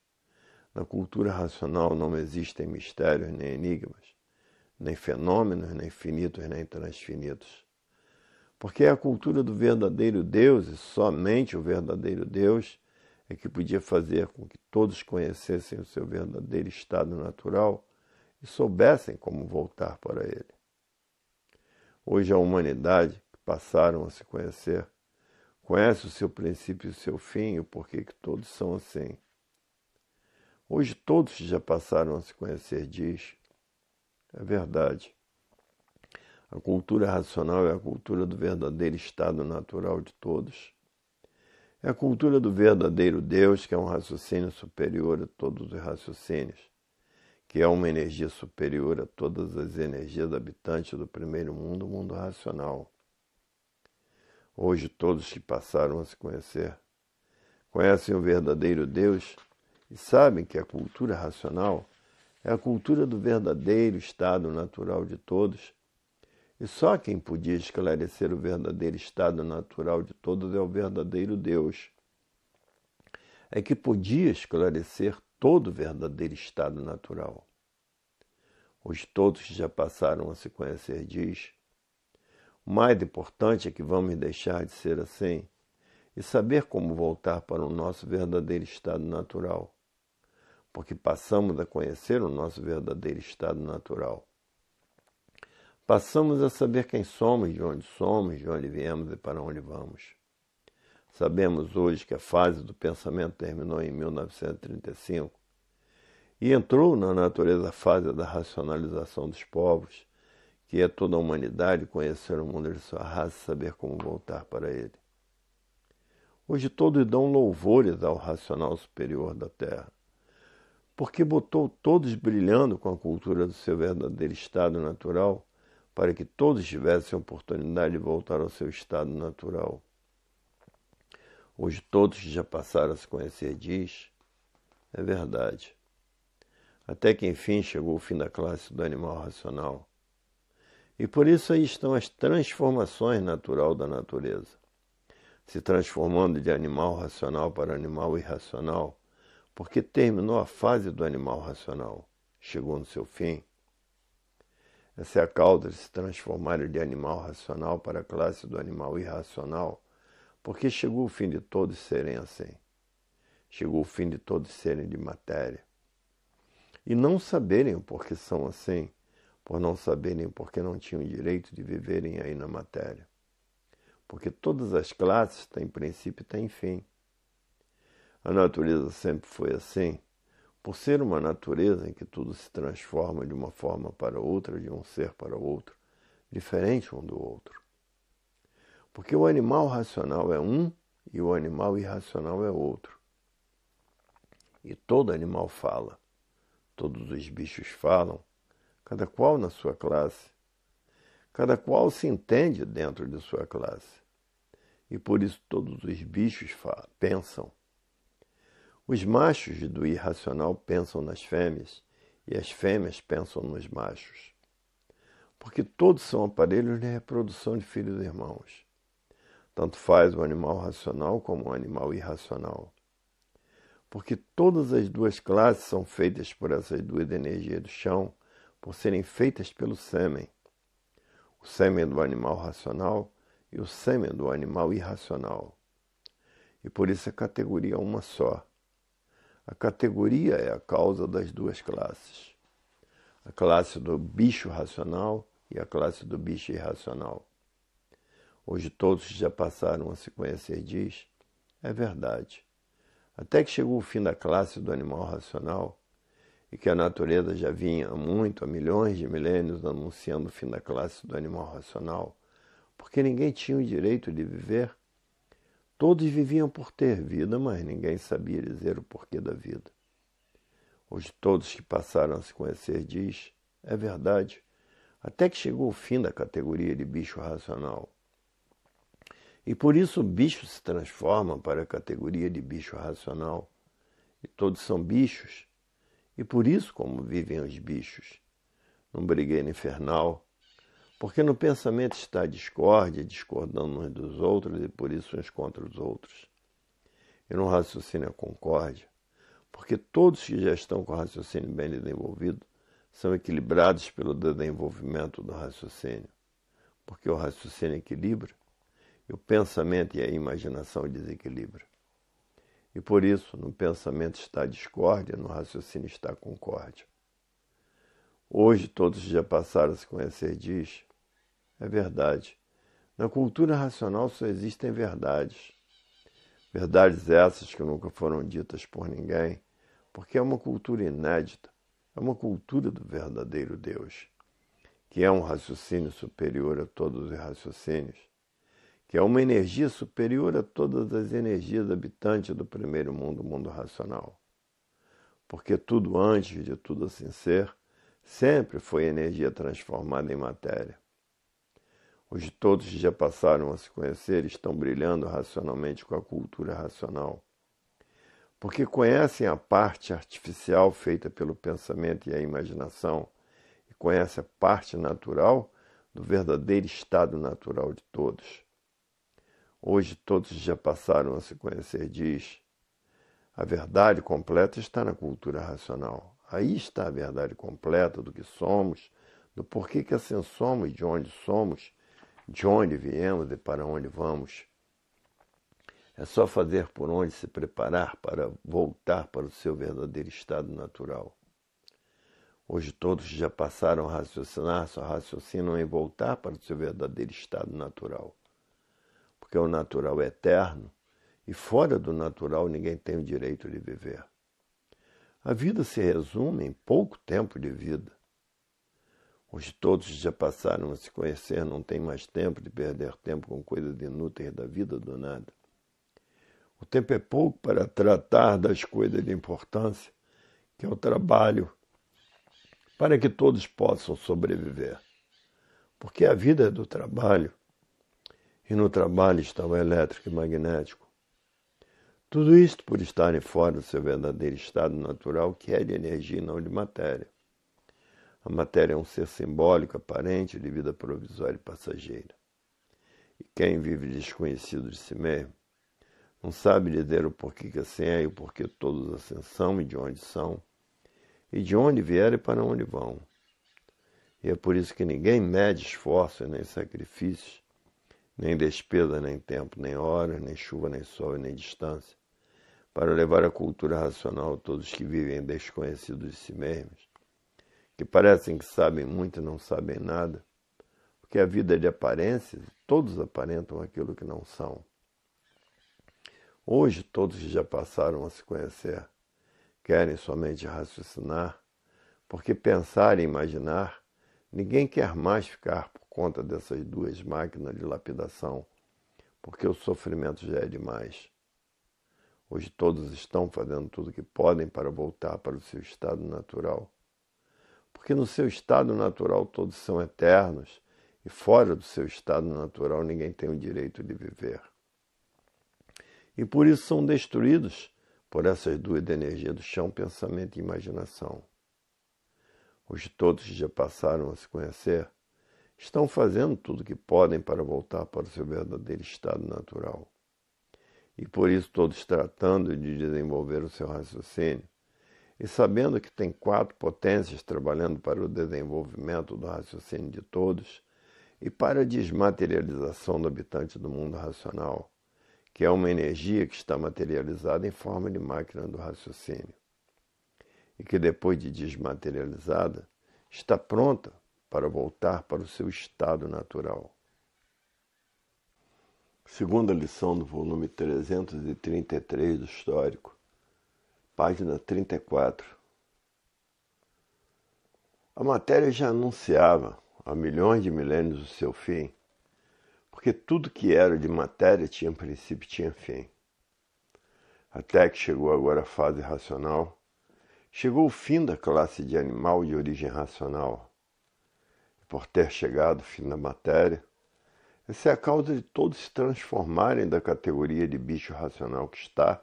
Na cultura racional não existem mistérios nem enigmas, nem fenômenos, nem finitos, nem transfinitos. Porque é a cultura do verdadeiro Deus, e somente o verdadeiro Deus, é que podia fazer com que todos conhecessem o seu verdadeiro estado natural e soubessem como voltar para ele. Hoje a humanidade, que passaram a se conhecer, conhece o seu princípio e o seu fim e o porquê que todos são assim. Hoje todos já passaram a se conhecer, diz. É verdade. A cultura racional é a cultura do verdadeiro estado natural de todos é a cultura do verdadeiro Deus, que é um raciocínio superior a todos os raciocínios, que é uma energia superior a todas as energias habitantes do primeiro mundo, o mundo racional. Hoje, todos que passaram a se conhecer conhecem o verdadeiro Deus e sabem que a cultura racional é a cultura do verdadeiro estado natural de todos e só quem podia esclarecer o verdadeiro estado natural de todos é o verdadeiro Deus. É que podia esclarecer todo o verdadeiro estado natural. Os todos que já passaram a se conhecer diz: o mais importante é que vamos deixar de ser assim e saber como voltar para o nosso verdadeiro estado natural, porque passamos a conhecer o nosso verdadeiro estado natural Passamos a saber quem somos, de onde somos, de onde viemos e para onde vamos. Sabemos hoje que a fase do pensamento terminou em 1935 e entrou na natureza a fase da racionalização dos povos, que é toda a humanidade conhecer o mundo de sua raça e saber como voltar para ele. Hoje todos dão louvores ao racional superior da Terra, porque botou todos brilhando com a cultura do seu verdadeiro estado natural para que todos tivessem a oportunidade de voltar ao seu estado natural. Hoje todos já passaram a se conhecer, diz. É verdade. Até que enfim chegou o fim da classe do animal racional. E por isso aí estão as transformações natural da natureza. Se transformando de animal racional para animal irracional, porque terminou a fase do animal racional, chegou no seu fim essa é a causa de se transformar de animal racional para a classe do animal irracional, porque chegou o fim de todos serem assim. Chegou o fim de todos serem de matéria. E não saberem o porquê são assim, por não saberem porquê não tinham direito de viverem aí na matéria. Porque todas as classes têm princípio e têm fim. A natureza sempre foi assim por ser uma natureza em que tudo se transforma de uma forma para outra, de um ser para outro, diferente um do outro. Porque o animal racional é um e o animal irracional é outro. E todo animal fala, todos os bichos falam, cada qual na sua classe. Cada qual se entende dentro de sua classe. E por isso todos os bichos pensam, os machos do irracional pensam nas fêmeas e as fêmeas pensam nos machos, porque todos são aparelhos de reprodução de filhos e irmãos. Tanto faz o animal racional como o animal irracional. Porque todas as duas classes são feitas por essas duas energias do chão, por serem feitas pelo sêmen. O sêmen do animal racional e o sêmen do animal irracional. E por isso a categoria é uma só a categoria é a causa das duas classes: a classe do bicho racional e a classe do bicho irracional. Hoje todos já passaram a se conhecer, diz. É verdade. Até que chegou o fim da classe do animal racional, e que a natureza já vinha há muito, há milhões de milênios, anunciando o fim da classe do animal racional, porque ninguém tinha o direito de viver Todos viviam por ter vida, mas ninguém sabia dizer o porquê da vida. Hoje todos que passaram a se conhecer diz, é verdade, até que chegou o fim da categoria de bicho racional. E por isso o bicho se transforma para a categoria de bicho racional. E todos são bichos. E por isso como vivem os bichos. Num brigueiro infernal, porque no pensamento está a discórdia, discordando uns dos outros e por isso uns contra os outros. E no raciocínio a concórdia, porque todos que já estão com o raciocínio bem desenvolvido são equilibrados pelo desenvolvimento do raciocínio. Porque o raciocínio é equilibra e o pensamento e a imaginação desequilibram. E por isso, no pensamento está a discórdia, no raciocínio está a concórdia. Hoje todos já passaram a se conhecer, diz, é verdade. Na cultura racional só existem verdades. Verdades essas que nunca foram ditas por ninguém, porque é uma cultura inédita, é uma cultura do verdadeiro Deus, que é um raciocínio superior a todos os raciocínios, que é uma energia superior a todas as energias habitantes do primeiro mundo, o mundo racional. Porque tudo antes de tudo assim ser, sempre foi energia transformada em matéria. Hoje todos já passaram a se conhecer, estão brilhando racionalmente com a cultura racional. Porque conhecem a parte artificial feita pelo pensamento e a imaginação, e conhecem a parte natural do verdadeiro estado natural de todos. Hoje todos já passaram a se conhecer, diz. A verdade completa está na cultura racional. Aí está a verdade completa do que somos, do porquê que assim somos, de onde somos de onde viemos e para onde vamos. É só fazer por onde se preparar para voltar para o seu verdadeiro estado natural. Hoje todos já passaram a raciocinar, só raciocinam em voltar para o seu verdadeiro estado natural. Porque o natural é eterno e fora do natural ninguém tem o direito de viver. A vida se resume em pouco tempo de vida. Hoje todos já passaram a se conhecer, não tem mais tempo de perder tempo com coisas inúteis da vida do nada. O tempo é pouco para tratar das coisas de importância, que é o trabalho, para que todos possam sobreviver. Porque a vida é do trabalho, e no trabalho está o elétrico e magnético. Tudo isto por estarem fora do seu verdadeiro estado natural, que é de energia e não de matéria. A matéria é um ser simbólico, aparente, de vida provisória e passageira. E quem vive desconhecido de si mesmo não sabe dizer o porquê que assim é e o porquê todos assim são e de onde são, e de onde vieram e para onde vão. E é por isso que ninguém mede esforços nem sacrifícios, nem despesa, nem tempo, nem horas, nem chuva, nem sol e nem distância, para levar a cultura racional a todos que vivem desconhecidos de si mesmos que parecem que sabem muito e não sabem nada, porque a vida é de aparências, todos aparentam aquilo que não são. Hoje, todos que já passaram a se conhecer querem somente raciocinar, porque pensar e imaginar, ninguém quer mais ficar por conta dessas duas máquinas de lapidação, porque o sofrimento já é demais. Hoje todos estão fazendo tudo o que podem para voltar para o seu estado natural porque no seu estado natural todos são eternos e fora do seu estado natural ninguém tem o direito de viver. E por isso são destruídos por essas duas da energia do chão, pensamento e imaginação. Os todos que já passaram a se conhecer estão fazendo tudo o que podem para voltar para o seu verdadeiro estado natural. E por isso todos tratando de desenvolver o seu raciocínio, e sabendo que tem quatro potências trabalhando para o desenvolvimento do raciocínio de todos e para a desmaterialização do habitante do mundo racional, que é uma energia que está materializada em forma de máquina do raciocínio, e que depois de desmaterializada está pronta para voltar para o seu estado natural. Segunda lição do volume 333 do Histórico página 34. A matéria já anunciava há milhões de milênios o seu fim, porque tudo que era de matéria tinha princípio e tinha fim. Até que chegou agora a fase racional, chegou o fim da classe de animal de origem racional. E por ter chegado o fim da matéria, essa é a causa de todos se transformarem da categoria de bicho racional que está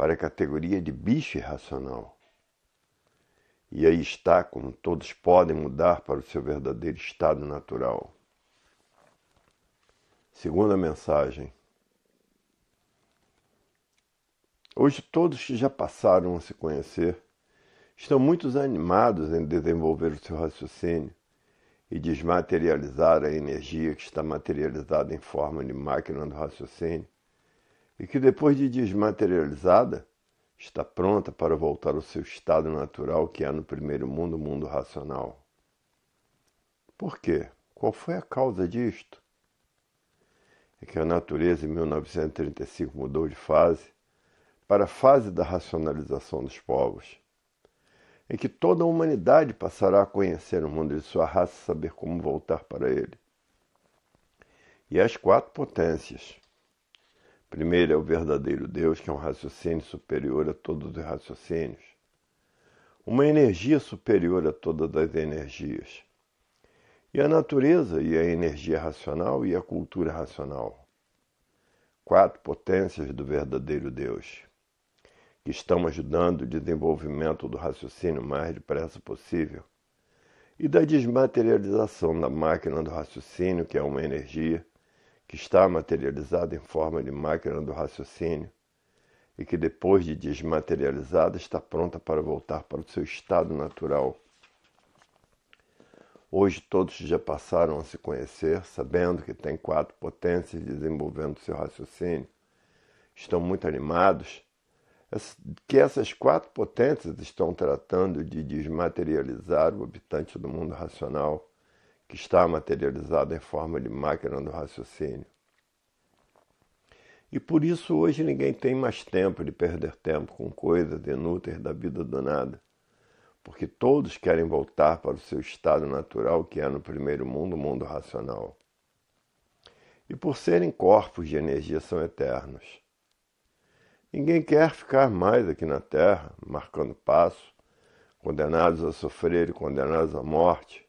para a categoria de bicho irracional. E aí está como todos podem mudar para o seu verdadeiro estado natural. Segunda mensagem. Hoje todos que já passaram a se conhecer estão muito animados em desenvolver o seu raciocínio e desmaterializar a energia que está materializada em forma de máquina do raciocínio e que depois de desmaterializada, está pronta para voltar ao seu estado natural que há no primeiro mundo, o mundo racional. Por quê? Qual foi a causa disto? É que a natureza em 1935 mudou de fase para a fase da racionalização dos povos, em que toda a humanidade passará a conhecer o mundo de sua raça e saber como voltar para ele. E as quatro potências, Primeiro é o verdadeiro Deus, que é um raciocínio superior a todos os raciocínios, uma energia superior a todas as energias. E a natureza e a energia racional e a cultura racional. Quatro potências do verdadeiro Deus, que estão ajudando o desenvolvimento do raciocínio mais depressa possível e da desmaterialização da máquina do raciocínio, que é uma energia que está materializada em forma de máquina do raciocínio e que depois de desmaterializada está pronta para voltar para o seu estado natural. Hoje todos já passaram a se conhecer, sabendo que tem quatro potências desenvolvendo seu raciocínio. Estão muito animados. Que essas quatro potências estão tratando de desmaterializar o habitante do mundo racional que está materializada em forma de máquina do raciocínio. E por isso hoje ninguém tem mais tempo de perder tempo com coisas inúteis da vida do nada, porque todos querem voltar para o seu estado natural, que é no primeiro mundo, o mundo racional. E por serem corpos de energia, são eternos. Ninguém quer ficar mais aqui na Terra, marcando passo, condenados a sofrer e condenados à morte,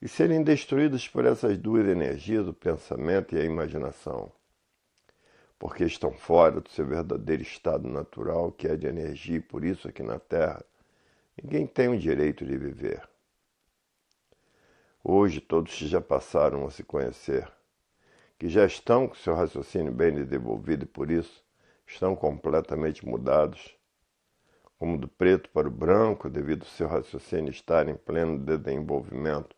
e serem destruídos por essas duas energias, o pensamento e a imaginação, porque estão fora do seu verdadeiro estado natural, que é de energia, e por isso aqui na Terra ninguém tem o direito de viver. Hoje todos que já passaram a se conhecer, que já estão com seu raciocínio bem desenvolvido e por isso estão completamente mudados, como do preto para o branco, devido ao seu raciocínio estar em pleno desenvolvimento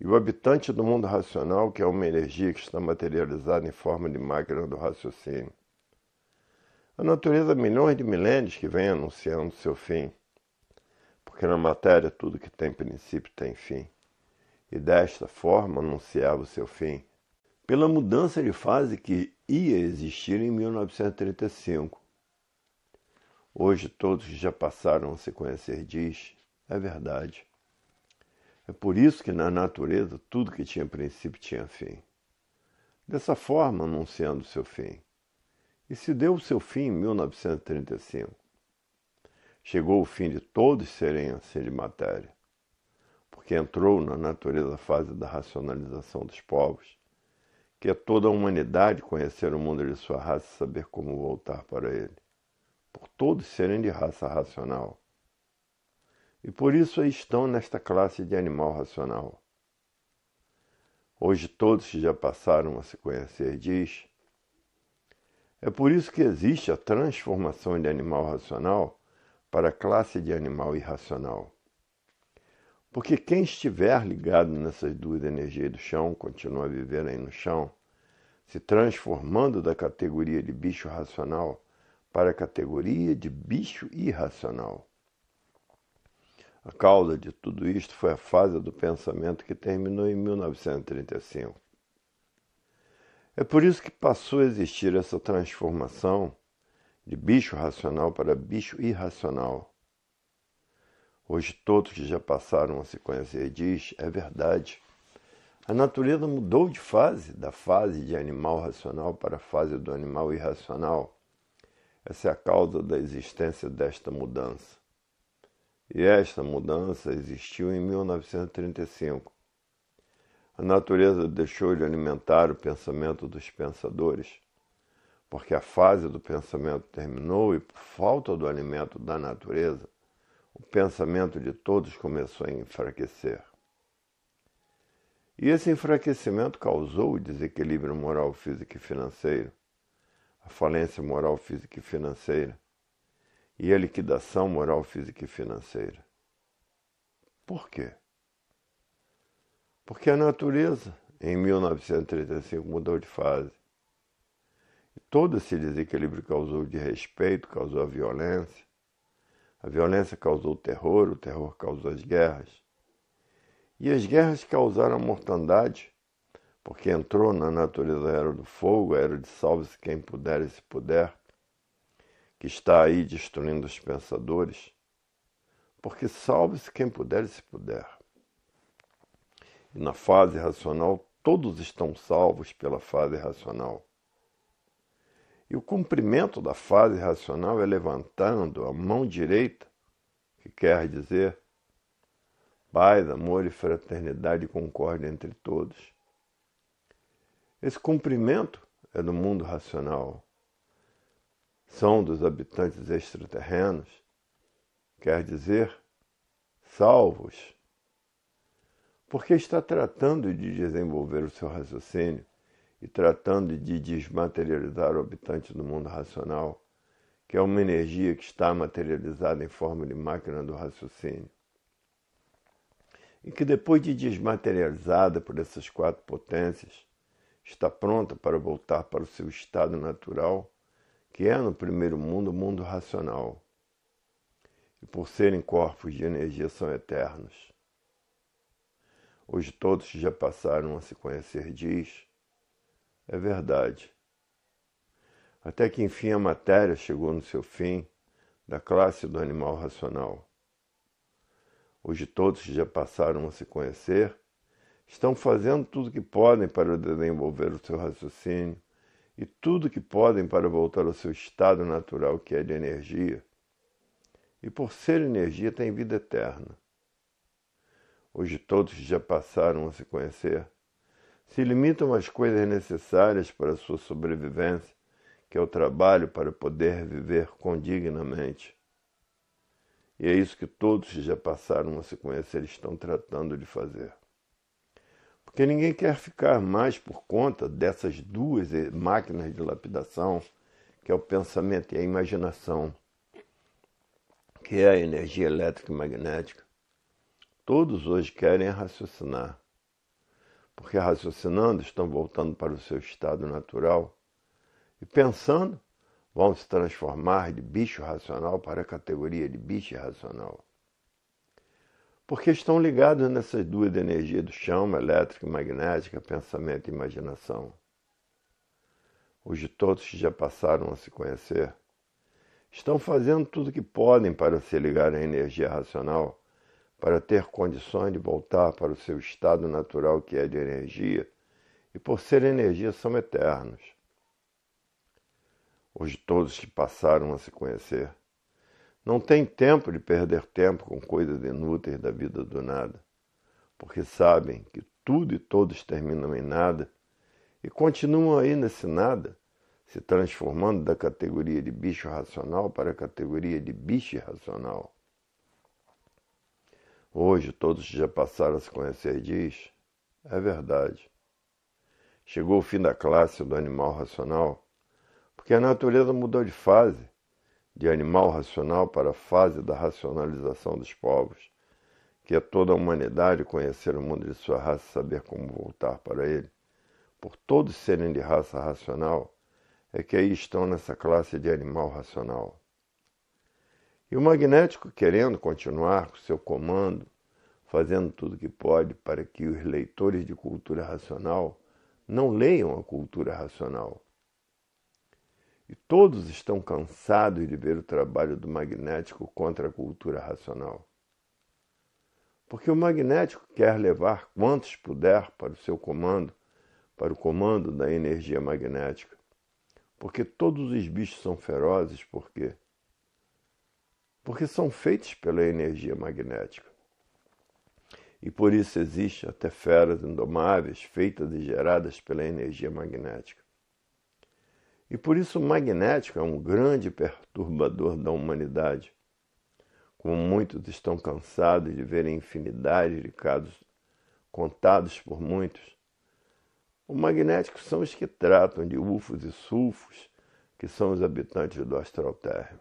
e o habitante do mundo racional, que é uma energia que está materializada em forma de máquina do raciocínio. A natureza milhões de milênios que vem anunciando seu fim, porque na matéria tudo que tem princípio tem fim, e desta forma anunciava o seu fim. Pela mudança de fase que ia existir em 1935. Hoje todos que já passaram a se conhecer diz, é verdade. É por isso que na natureza tudo que tinha princípio tinha fim. Dessa forma, anunciando seu fim. E se deu o seu fim em 1935. Chegou o fim de todos serem assim de matéria, porque entrou na natureza a fase da racionalização dos povos, que é toda a humanidade conhecer o mundo de sua raça e saber como voltar para ele, por todos serem de raça racional e por isso estão nesta classe de animal racional. Hoje todos que já passaram a se conhecer diz: É por isso que existe a transformação de animal racional para a classe de animal irracional. Porque quem estiver ligado nessas duas energias do chão, continua a viver aí no chão, se transformando da categoria de bicho racional para a categoria de bicho irracional. A causa de tudo isto foi a fase do pensamento que terminou em 1935. É por isso que passou a existir essa transformação de bicho racional para bicho irracional. Hoje todos que já passaram a se conhecer diz, é verdade. A natureza mudou de fase, da fase de animal racional para a fase do animal irracional. Essa é a causa da existência desta mudança e esta mudança existiu em 1935. A natureza deixou de alimentar o pensamento dos pensadores, porque a fase do pensamento terminou e, por falta do alimento da natureza, o pensamento de todos começou a enfraquecer. E esse enfraquecimento causou o desequilíbrio moral, físico e financeiro, a falência moral, física e financeira, e a liquidação moral, física e financeira. Por quê? Porque a natureza, em 1935, mudou de fase. todo esse desequilíbrio causou o desrespeito, causou a violência. A violência causou o terror, o terror causou as guerras. E as guerras causaram a mortandade, porque entrou na natureza a era do fogo, a era de salve-se quem puder e se puder que está aí destruindo os pensadores, porque salve-se quem puder e se puder. E na fase racional, todos estão salvos pela fase racional. E o cumprimento da fase racional é levantando a mão direita, que quer dizer paz, amor e fraternidade e concórdia entre todos. Esse cumprimento é do mundo racional são dos habitantes extraterrenos, quer dizer, salvos, porque está tratando de desenvolver o seu raciocínio e tratando de desmaterializar o habitante do mundo racional, que é uma energia que está materializada em forma de máquina do raciocínio e que depois de desmaterializada por essas quatro potências, está pronta para voltar para o seu estado natural que é no primeiro mundo o mundo racional, e por serem corpos de energia são eternos. Hoje todos já passaram a se conhecer, diz. É verdade. Até que enfim a matéria chegou no seu fim da classe do animal racional. Hoje todos já passaram a se conhecer, estão fazendo tudo o que podem para desenvolver o seu raciocínio, e tudo que podem para voltar ao seu estado natural, que é de energia. E por ser energia, tem vida eterna. Hoje todos já passaram a se conhecer. Se limitam às coisas necessárias para a sua sobrevivência, que é o trabalho para poder viver condignamente. E é isso que todos que já passaram a se conhecer estão tratando de fazer. Porque ninguém quer ficar mais por conta dessas duas eh, máquinas de lapidação, que é o pensamento e a imaginação, que é a energia elétrica e magnética. Todos hoje querem raciocinar, porque raciocinando estão voltando para o seu estado natural e pensando vão se transformar de bicho racional para a categoria de bicho irracional porque estão ligados nessas duas energias do chão, elétrica e magnética, pensamento e imaginação. Hoje todos que já passaram a se conhecer estão fazendo tudo o que podem para se ligar à energia racional, para ter condições de voltar para o seu estado natural que é de energia, e por ser energia são eternos. Hoje todos que passaram a se conhecer não tem tempo de perder tempo com coisas inúteis da vida do nada, porque sabem que tudo e todos terminam em nada e continuam aí nesse nada, se transformando da categoria de bicho racional para a categoria de bicho irracional. Hoje todos já passaram a se conhecer, diz. É verdade. Chegou o fim da classe do animal racional, porque a natureza mudou de fase de animal racional para a fase da racionalização dos povos, que é toda a humanidade conhecer o mundo de sua raça e saber como voltar para ele, por todos serem de raça racional, é que aí estão nessa classe de animal racional. E o magnético, querendo continuar com seu comando, fazendo tudo que pode para que os leitores de cultura racional não leiam a cultura racional, e todos estão cansados de ver o trabalho do magnético contra a cultura racional. Porque o magnético quer levar quantos puder para o seu comando, para o comando da energia magnética. Porque todos os bichos são ferozes, por quê? Porque são feitos pela energia magnética. E por isso existem até feras indomáveis feitas e geradas pela energia magnética. E por isso o magnético é um grande perturbador da humanidade. Como muitos estão cansados de ver a infinidade de casos contados por muitos, os magnéticos são os que tratam de ufos e sulfos, que são os habitantes do astral terra.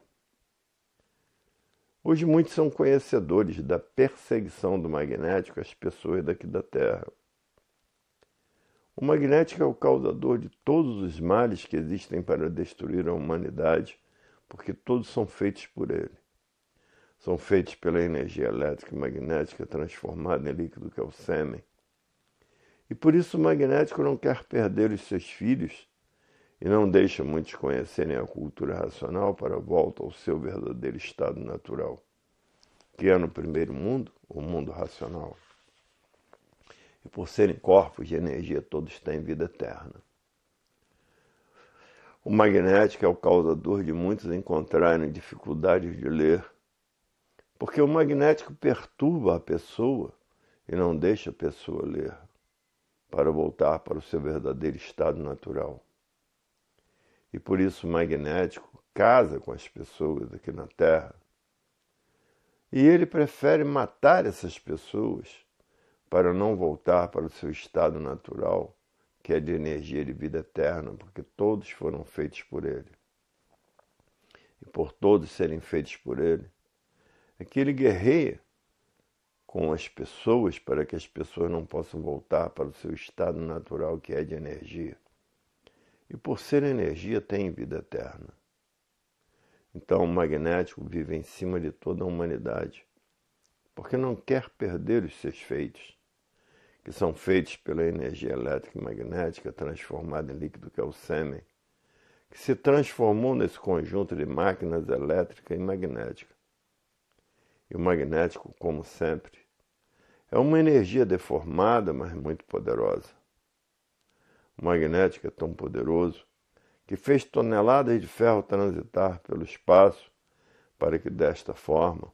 Hoje muitos são conhecedores da perseguição do magnético às pessoas daqui da Terra. O magnético é o causador de todos os males que existem para destruir a humanidade, porque todos são feitos por ele. São feitos pela energia elétrica e magnética transformada em líquido que é o sêmen. E por isso o magnético não quer perder os seus filhos e não deixa muitos conhecerem a cultura racional para a volta ao seu verdadeiro estado natural, que é no primeiro mundo o mundo racional e por serem corpos de energia, todos têm vida eterna. O magnético é o causador de muitos encontrarem dificuldades de ler, porque o magnético perturba a pessoa e não deixa a pessoa ler para voltar para o seu verdadeiro estado natural. E por isso o magnético casa com as pessoas aqui na Terra. E ele prefere matar essas pessoas para não voltar para o seu estado natural, que é de energia de vida eterna, porque todos foram feitos por Ele. E por todos serem feitos por Ele, é que Ele guerreia com as pessoas para que as pessoas não possam voltar para o seu estado natural, que é de energia. E por ser energia, tem vida eterna. Então, o magnético vive em cima de toda a humanidade, porque não quer perder os seus feitos que são feitos pela energia elétrica e magnética transformada em líquido que é o sêmen, que se transformou nesse conjunto de máquinas elétrica e magnética. E o magnético, como sempre, é uma energia deformada, mas muito poderosa. O magnético é tão poderoso que fez toneladas de ferro transitar pelo espaço para que desta forma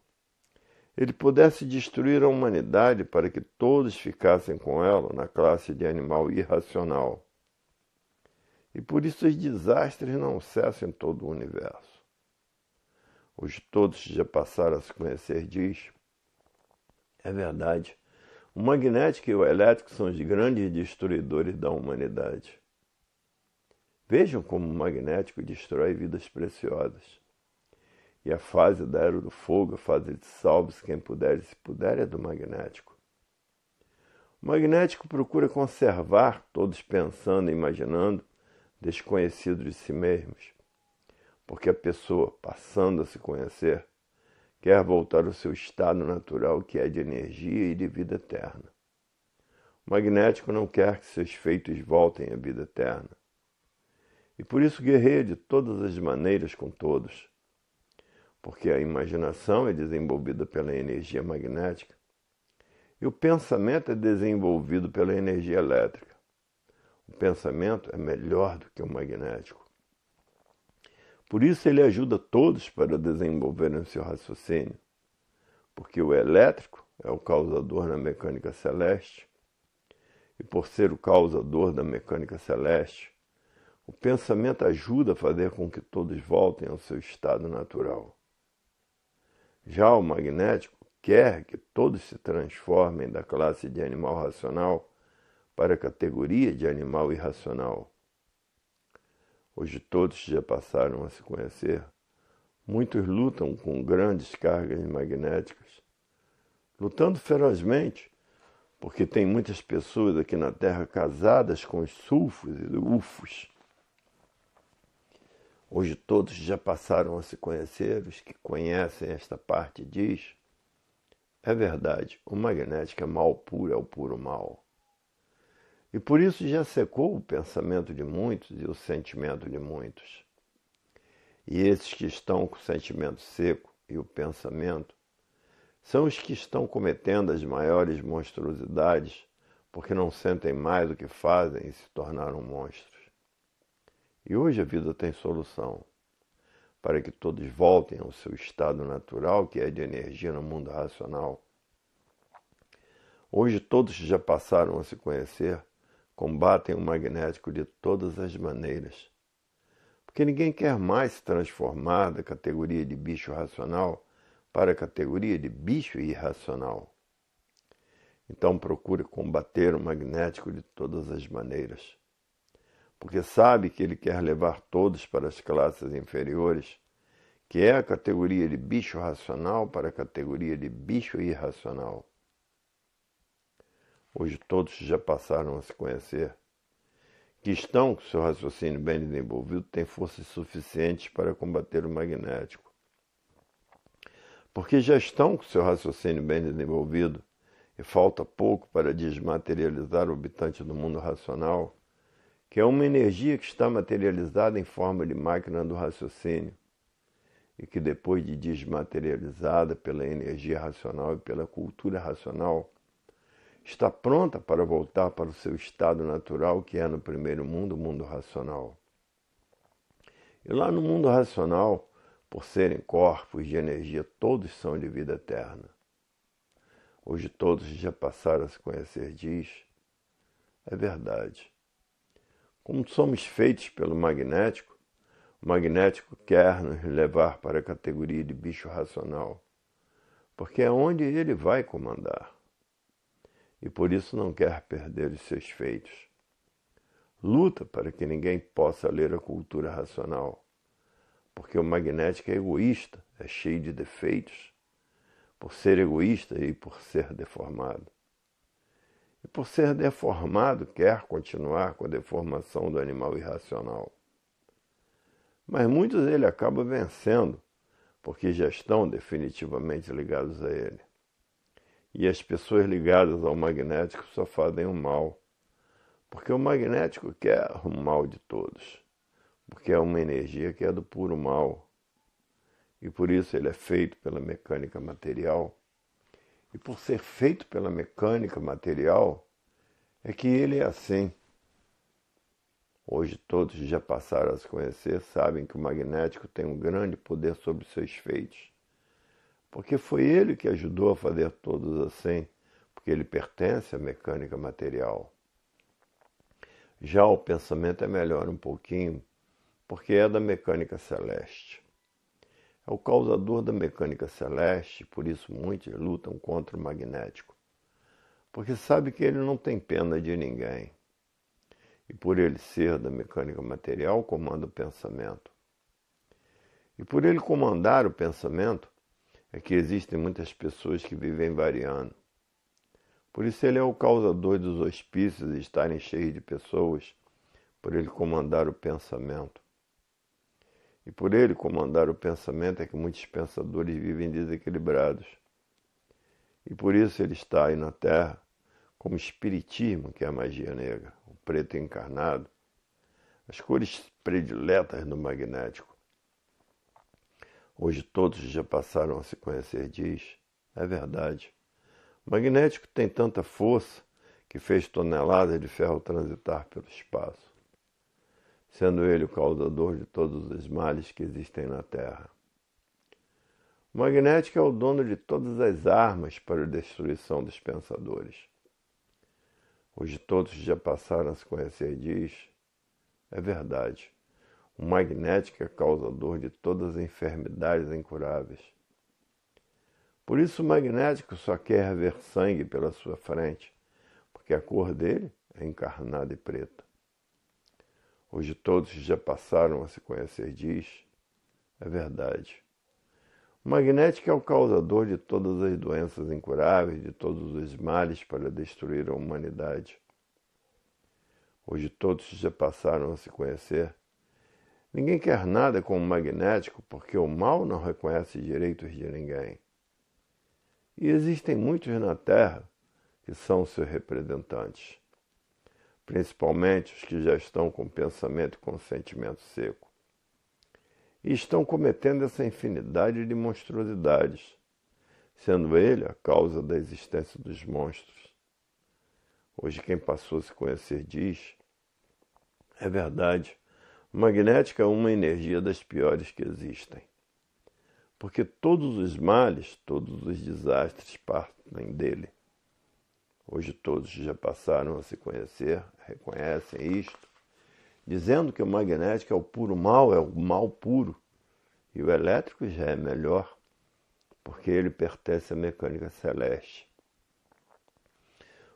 ele pudesse destruir a humanidade para que todos ficassem com ela na classe de animal irracional. E por isso os desastres não cessam em todo o universo. Os todos já passaram a se conhecer diz, é verdade, o magnético e o elétrico são os grandes destruidores da humanidade. Vejam como o magnético destrói vidas preciosas. E a fase da Era do Fogo, a fase de salve-se quem puder e se puder, é do magnético. O magnético procura conservar, todos pensando e imaginando, desconhecidos de si mesmos. Porque a pessoa, passando a se conhecer, quer voltar ao seu estado natural, que é de energia e de vida eterna. O magnético não quer que seus feitos voltem à vida eterna. E por isso guerreia de todas as maneiras com todos, porque a imaginação é desenvolvida pela energia magnética e o pensamento é desenvolvido pela energia elétrica. O pensamento é melhor do que o magnético. Por isso ele ajuda todos para desenvolverem o seu raciocínio, porque o elétrico é o causador na mecânica celeste, e por ser o causador da mecânica celeste, o pensamento ajuda a fazer com que todos voltem ao seu estado natural. Já o magnético quer que todos se transformem da classe de animal racional para a categoria de animal irracional. Hoje todos já passaram a se conhecer. Muitos lutam com grandes cargas magnéticas, lutando ferozmente, porque tem muitas pessoas aqui na Terra casadas com os sulfos e ufos Hoje todos já passaram a se conhecer, os que conhecem esta parte diz: é verdade, o magnético é mal puro, é o puro mal. E por isso já secou o pensamento de muitos e o sentimento de muitos. E esses que estão com o sentimento seco e o pensamento são os que estão cometendo as maiores monstruosidades porque não sentem mais o que fazem e se tornaram monstros. E hoje a vida tem solução para que todos voltem ao seu estado natural, que é de energia no mundo racional. Hoje todos já passaram a se conhecer, combatem o magnético de todas as maneiras. Porque ninguém quer mais se transformar da categoria de bicho racional para a categoria de bicho irracional. Então procure combater o magnético de todas as maneiras porque sabe que ele quer levar todos para as classes inferiores, que é a categoria de bicho racional para a categoria de bicho irracional. Hoje todos já passaram a se conhecer, que estão com seu raciocínio bem desenvolvido, têm forças suficientes para combater o magnético. Porque já estão com seu raciocínio bem desenvolvido, e falta pouco para desmaterializar o habitante do mundo racional, que é uma energia que está materializada em forma de máquina do raciocínio e que depois de desmaterializada pela energia racional e pela cultura racional, está pronta para voltar para o seu estado natural, que é no primeiro mundo, o mundo racional. E lá no mundo racional, por serem corpos de energia, todos são de vida eterna. Hoje todos já passaram a se conhecer, diz. É verdade. Como somos feitos pelo magnético, o magnético quer nos levar para a categoria de bicho racional, porque é onde ele vai comandar. E por isso não quer perder os seus feitos. Luta para que ninguém possa ler a cultura racional, porque o magnético é egoísta, é cheio de defeitos, por ser egoísta e por ser deformado e por ser deformado quer continuar com a deformação do animal irracional. Mas muitos ele acaba vencendo, porque já estão definitivamente ligados a ele. E as pessoas ligadas ao magnético só fazem o mal, porque o magnético quer o mal de todos, porque é uma energia que é do puro mal. E por isso ele é feito pela mecânica material e por ser feito pela mecânica material, é que ele é assim. Hoje todos já passaram a se conhecer, sabem que o magnético tem um grande poder sobre seus feitos. Porque foi ele que ajudou a fazer todos assim, porque ele pertence à mecânica material. Já o pensamento é melhor um pouquinho, porque é da mecânica celeste é o causador da mecânica celeste, por isso muitos lutam contra o magnético, porque sabe que ele não tem pena de ninguém. E por ele ser da mecânica material, comanda o pensamento. E por ele comandar o pensamento, é que existem muitas pessoas que vivem variando. Por isso ele é o causador dos hospícios estarem cheios de pessoas, por ele comandar o pensamento e por ele comandar o pensamento é que muitos pensadores vivem desequilibrados. E por isso ele está aí na Terra como espiritismo, que é a magia negra, o preto encarnado, as cores prediletas do magnético. Hoje todos já passaram a se conhecer, diz. É verdade. O magnético tem tanta força que fez toneladas de ferro transitar pelo espaço sendo ele o causador de todos os males que existem na Terra. O magnético é o dono de todas as armas para a destruição dos pensadores. Hoje todos já passaram a se conhecer e diz: é verdade. O magnético é causador de todas as enfermidades incuráveis. Por isso o magnético só quer ver sangue pela sua frente, porque a cor dele é encarnada e preta. Hoje todos já passaram a se conhecer, diz. É verdade. O magnético é o causador de todas as doenças incuráveis, de todos os males para destruir a humanidade. Hoje todos já passaram a se conhecer. Ninguém quer nada com o magnético porque o mal não reconhece direitos de ninguém. E existem muitos na Terra que são seus representantes principalmente os que já estão com pensamento e com sentimento seco, e estão cometendo essa infinidade de monstruosidades, sendo ele a causa da existência dos monstros. Hoje, quem passou a se conhecer diz: é verdade, magnética é uma energia das piores que existem. Porque todos os males, todos os desastres partem dele. Hoje todos já passaram a se conhecer reconhecem isto, dizendo que o magnético é o puro mal, é o mal puro, e o elétrico já é melhor, porque ele pertence à mecânica celeste.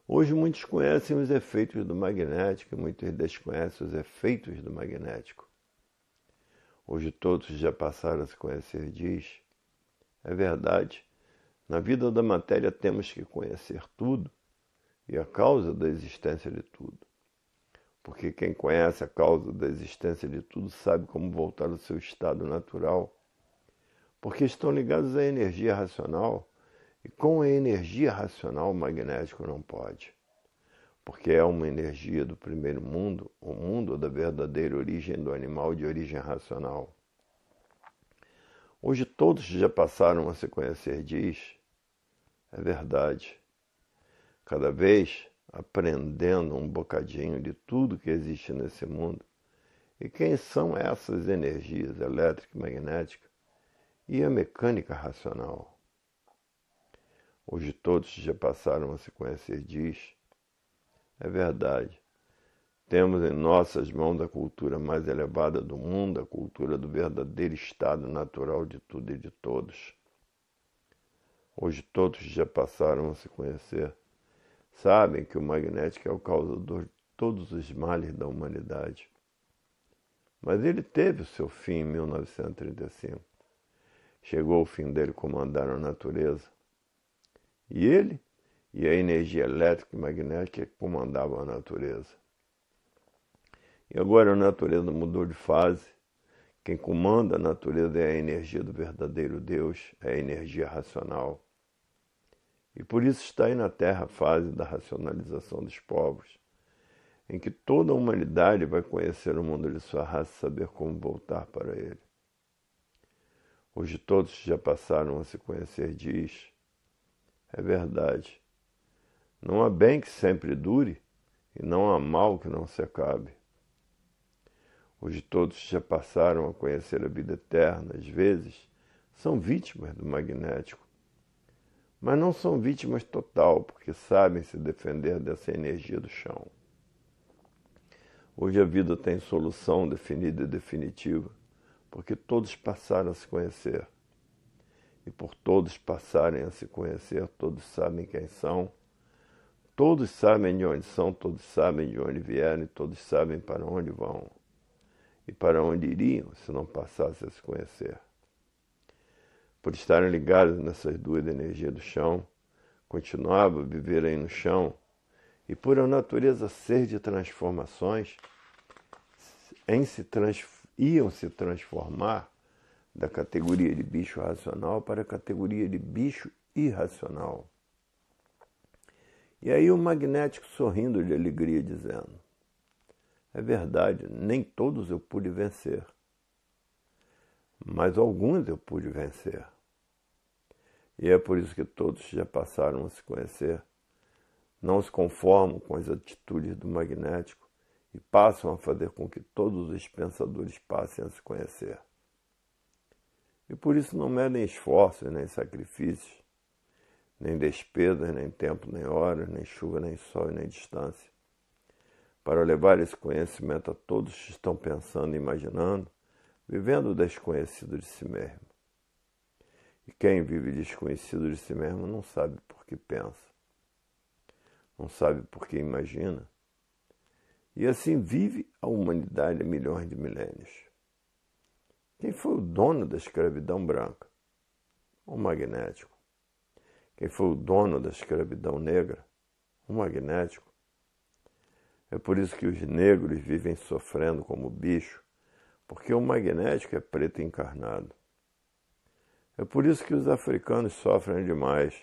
Hoje muitos conhecem os efeitos do magnético, muitos desconhecem os efeitos do magnético. Hoje todos já passaram a se conhecer, diz. É verdade. Na vida da matéria temos que conhecer tudo e a causa da existência de tudo porque quem conhece a causa da existência de tudo sabe como voltar ao seu estado natural, porque estão ligados à energia racional e com a energia racional o magnético não pode, porque é uma energia do primeiro mundo, o mundo da verdadeira origem do animal de origem racional. Hoje todos já passaram a se conhecer, diz. É verdade. Cada vez aprendendo um bocadinho de tudo que existe nesse mundo e quem são essas energias elétrica e magnética e a mecânica racional. Hoje todos já passaram a se conhecer, diz. É verdade. Temos em nossas mãos a cultura mais elevada do mundo, a cultura do verdadeiro estado natural de tudo e de todos. Hoje todos já passaram a se conhecer sabem que o magnético é o causador de todos os males da humanidade. Mas ele teve o seu fim em 1935. Chegou o fim dele comandar a natureza. E ele e a energia elétrica e magnética comandavam a natureza. E agora a natureza mudou de fase. Quem comanda a natureza é a energia do verdadeiro Deus, é a energia racional. E por isso está aí na Terra a fase da racionalização dos povos, em que toda a humanidade vai conhecer o mundo de sua raça e saber como voltar para ele. Hoje todos já passaram a se conhecer, diz. É verdade. Não há bem que sempre dure, e não há mal que não se acabe. Hoje todos já passaram a conhecer a vida eterna, às vezes são vítimas do magnético mas não são vítimas total, porque sabem se defender dessa energia do chão. Hoje a vida tem solução definida e definitiva, porque todos passaram a se conhecer. E por todos passarem a se conhecer, todos sabem quem são, todos sabem de onde são, todos sabem de onde vieram e todos sabem para onde vão. E para onde iriam se não passassem a se conhecer por estarem ligados nessas duas energias do chão, continuavam a viver aí no chão, e por a natureza ser de transformações, em se trans, iam se transformar da categoria de bicho racional para a categoria de bicho irracional. E aí o magnético sorrindo de alegria, dizendo: É verdade, nem todos eu pude vencer, mas alguns eu pude vencer. E é por isso que todos já passaram a se conhecer. Não se conformam com as atitudes do magnético e passam a fazer com que todos os pensadores passem a se conhecer. E por isso não medem esforços nem sacrifícios, nem despesas, nem tempo, nem horas, nem chuva, nem sol, nem distância. Para levar esse conhecimento a todos que estão pensando e imaginando, vivendo o desconhecido de si mesmo. E quem vive desconhecido de si mesmo não sabe por que pensa, não sabe por que imagina. E assim vive a humanidade há milhões de milênios. Quem foi o dono da escravidão branca? O magnético. Quem foi o dono da escravidão negra? O magnético. É por isso que os negros vivem sofrendo como bicho, porque o magnético é preto encarnado. É por isso que os africanos sofrem demais,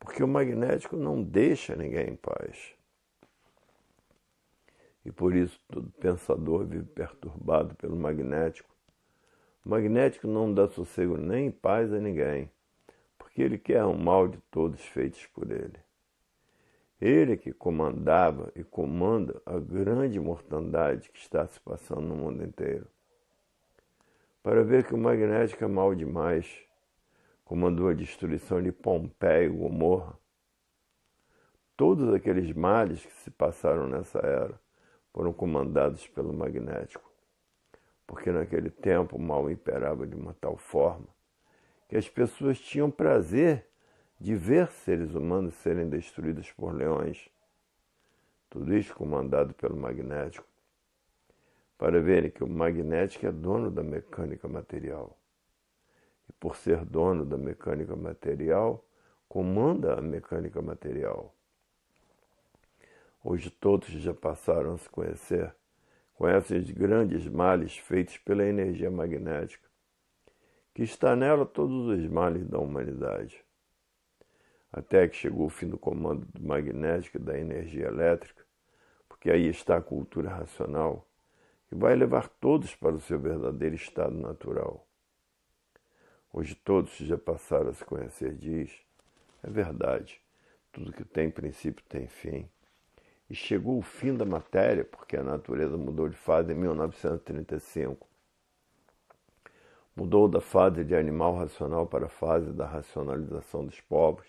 porque o magnético não deixa ninguém em paz. E por isso todo pensador vive perturbado pelo magnético. O magnético não dá sossego nem paz a ninguém, porque ele quer o mal de todos feitos por ele. Ele que comandava e comanda a grande mortandade que está se passando no mundo inteiro para ver que o magnético é mal demais, comandou a destruição de Pompeia e Gomorra. Todos aqueles males que se passaram nessa era foram comandados pelo magnético, porque naquele tempo o mal imperava de uma tal forma que as pessoas tinham prazer de ver seres humanos serem destruídos por leões. Tudo isso comandado pelo magnético para verem que o magnético é dono da mecânica material. E por ser dono da mecânica material, comanda a mecânica material. Hoje todos já passaram a se conhecer, conhecem os grandes males feitos pela energia magnética, que está nela todos os males da humanidade. Até que chegou o fim do comando do magnético e da energia elétrica, porque aí está a cultura racional e vai levar todos para o seu verdadeiro estado natural. Hoje todos já passaram a se conhecer, diz. É verdade. Tudo que tem princípio tem fim. E chegou o fim da matéria, porque a natureza mudou de fase em 1935. Mudou da fase de animal racional para a fase da racionalização dos povos,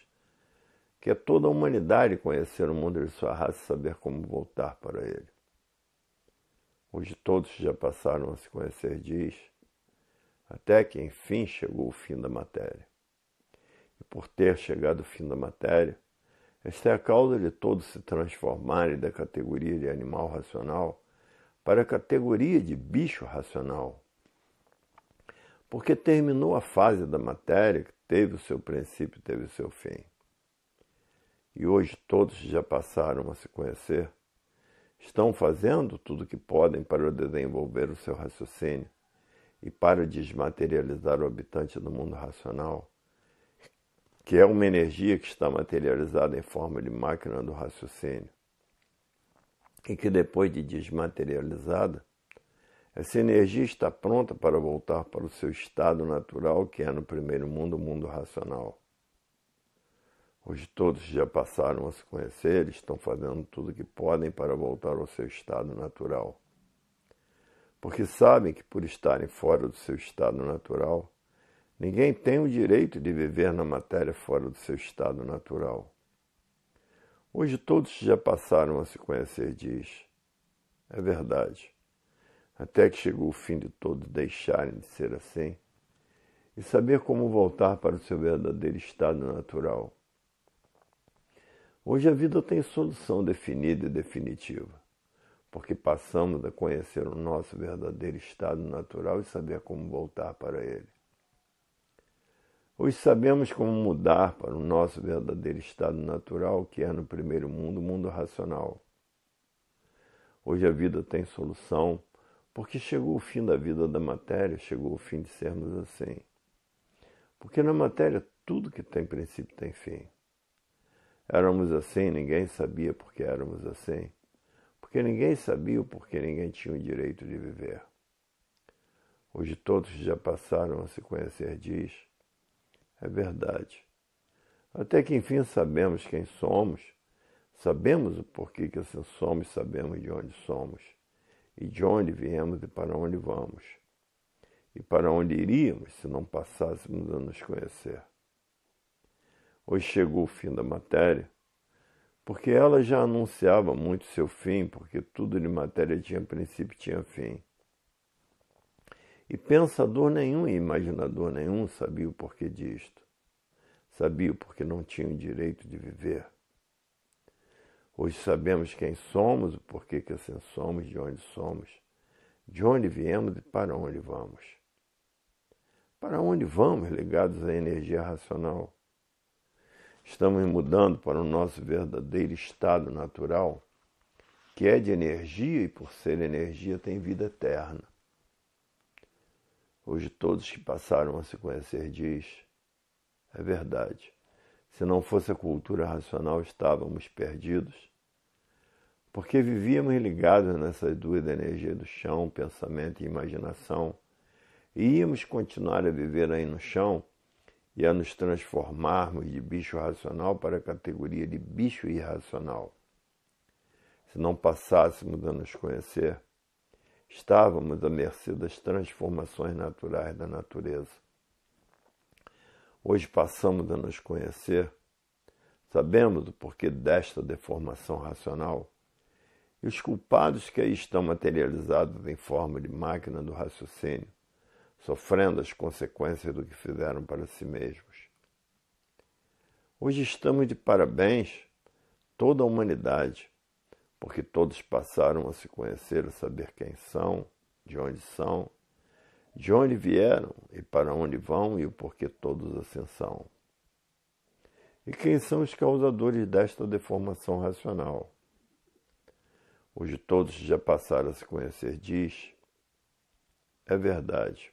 que é toda a humanidade conhecer o mundo de sua raça e saber como voltar para ele. Hoje todos já passaram a se conhecer, diz, até que enfim chegou o fim da matéria. E por ter chegado o fim da matéria, esta é a causa de todos se transformarem da categoria de animal racional para a categoria de bicho racional. Porque terminou a fase da matéria que teve o seu princípio, teve o seu fim. E hoje todos já passaram a se conhecer, estão fazendo tudo o que podem para desenvolver o seu raciocínio e para desmaterializar o habitante do mundo racional, que é uma energia que está materializada em forma de máquina do raciocínio, e que depois de desmaterializada, essa energia está pronta para voltar para o seu estado natural, que é no primeiro mundo, o mundo racional. Hoje todos já passaram a se conhecer, estão fazendo tudo o que podem para voltar ao seu estado natural. Porque sabem que, por estarem fora do seu estado natural, ninguém tem o direito de viver na matéria fora do seu estado natural. Hoje todos já passaram a se conhecer, diz. É verdade. Até que chegou o fim de todos deixarem de ser assim e saber como voltar para o seu verdadeiro estado natural Hoje a vida tem solução definida e definitiva, porque passamos a conhecer o nosso verdadeiro estado natural e saber como voltar para ele. Hoje sabemos como mudar para o nosso verdadeiro estado natural, que é no primeiro mundo, o mundo racional. Hoje a vida tem solução, porque chegou o fim da vida da matéria, chegou o fim de sermos assim. Porque na matéria tudo que tem princípio tem fim. Éramos assim, ninguém sabia por que éramos assim, porque ninguém sabia o porquê ninguém tinha o direito de viver. Hoje todos já passaram a se conhecer, diz. É verdade. Até que enfim sabemos quem somos, sabemos o porquê que assim somos, sabemos de onde somos, e de onde viemos e para onde vamos, e para onde iríamos se não passássemos a nos conhecer. Hoje chegou o fim da matéria, porque ela já anunciava muito seu fim, porque tudo de matéria tinha princípio, tinha fim. E pensador nenhum e imaginador nenhum sabia o porquê disto. Sabia o porquê não tinha o direito de viver. Hoje sabemos quem somos, o porquê que assim somos, de onde somos, de onde viemos e para onde vamos. Para onde vamos ligados à energia racional? Estamos mudando para o nosso verdadeiro estado natural, que é de energia e, por ser energia, tem vida eterna. Hoje, todos que passaram a se conhecer diz: é verdade. Se não fosse a cultura racional, estávamos perdidos, porque vivíamos ligados nessas duas energia do chão, pensamento e imaginação, e íamos continuar a viver aí no chão e a nos transformarmos de bicho racional para a categoria de bicho irracional. Se não passássemos a nos conhecer, estávamos à mercê das transformações naturais da natureza. Hoje passamos a nos conhecer, sabemos o porquê desta deformação racional e os culpados que aí estão materializados em forma de máquina do raciocínio sofrendo as consequências do que fizeram para si mesmos. Hoje estamos de parabéns, toda a humanidade, porque todos passaram a se conhecer, a saber quem são, de onde são, de onde vieram e para onde vão e o porquê todos assim são. E quem são os causadores desta deformação racional? Hoje todos já passaram a se conhecer, diz. É verdade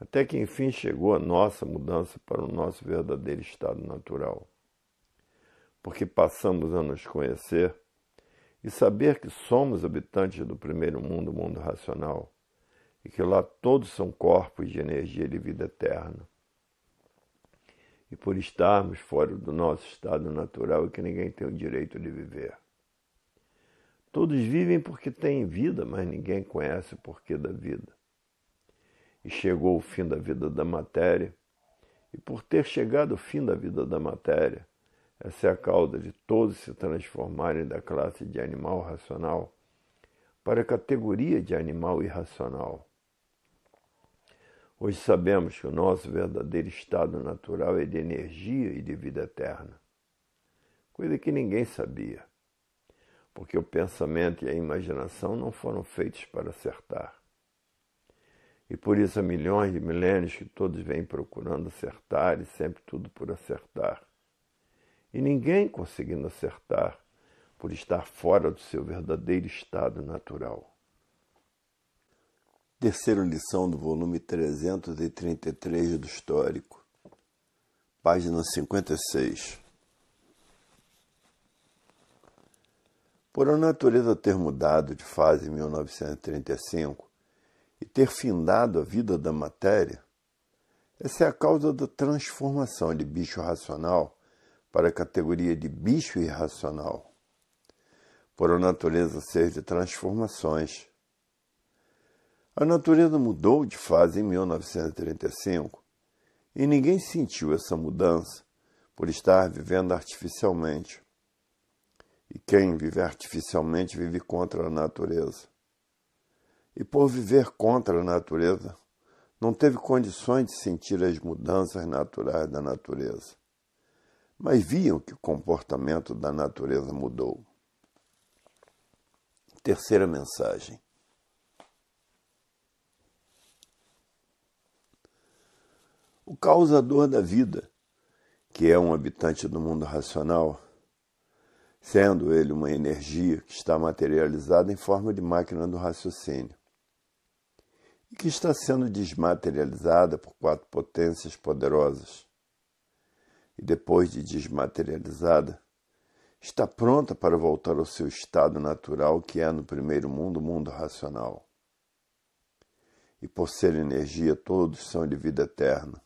até que enfim chegou a nossa mudança para o nosso verdadeiro estado natural. Porque passamos a nos conhecer e saber que somos habitantes do primeiro mundo, o mundo racional, e que lá todos são corpos de energia e vida eterna. E por estarmos fora do nosso estado natural é que ninguém tem o direito de viver. Todos vivem porque têm vida, mas ninguém conhece o porquê da vida e chegou o fim da vida da matéria. E por ter chegado o fim da vida da matéria, essa é a causa de todos se transformarem da classe de animal racional para a categoria de animal irracional. Hoje sabemos que o nosso verdadeiro estado natural é de energia e de vida eterna, coisa que ninguém sabia, porque o pensamento e a imaginação não foram feitos para acertar. E por isso há milhões de milênios que todos vêm procurando acertar e sempre tudo por acertar. E ninguém conseguindo acertar por estar fora do seu verdadeiro estado natural. Terceira lição do volume 333 do Histórico, página 56. Por a natureza ter mudado de fase em 1935, e ter findado a vida da matéria? Essa é a causa da transformação de bicho racional para a categoria de bicho irracional, por a natureza ser de transformações. A natureza mudou de fase em 1935 e ninguém sentiu essa mudança por estar vivendo artificialmente. E quem vive artificialmente vive contra a natureza e por viver contra a natureza, não teve condições de sentir as mudanças naturais da natureza. Mas viam que o comportamento da natureza mudou. Terceira mensagem. O causador da vida, que é um habitante do mundo racional, sendo ele uma energia que está materializada em forma de máquina do raciocínio e que está sendo desmaterializada por quatro potências poderosas. E depois de desmaterializada, está pronta para voltar ao seu estado natural, que é no primeiro mundo, o mundo racional. E por ser energia, todos são de vida eterna.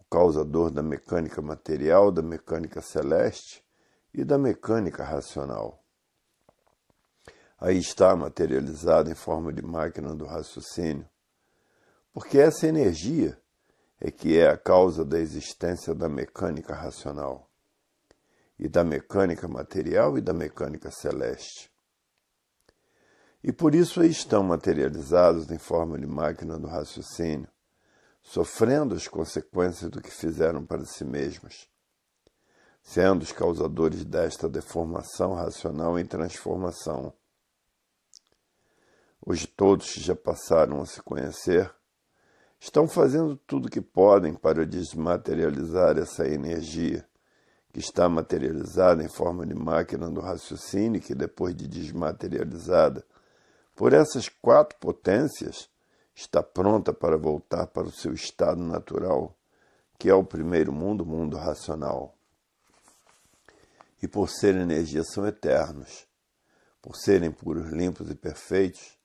O causador da mecânica material, da mecânica celeste e da mecânica racional aí está materializada em forma de máquina do raciocínio, porque essa energia é que é a causa da existência da mecânica racional, e da mecânica material e da mecânica celeste. E por isso aí estão materializados em forma de máquina do raciocínio, sofrendo as consequências do que fizeram para si mesmas, sendo os causadores desta deformação racional em transformação hoje todos já passaram a se conhecer, estão fazendo tudo o que podem para desmaterializar essa energia que está materializada em forma de máquina do raciocínio, que depois de desmaterializada por essas quatro potências, está pronta para voltar para o seu estado natural, que é o primeiro mundo, mundo racional. E por ser energia, são eternos. Por serem puros, limpos e perfeitos,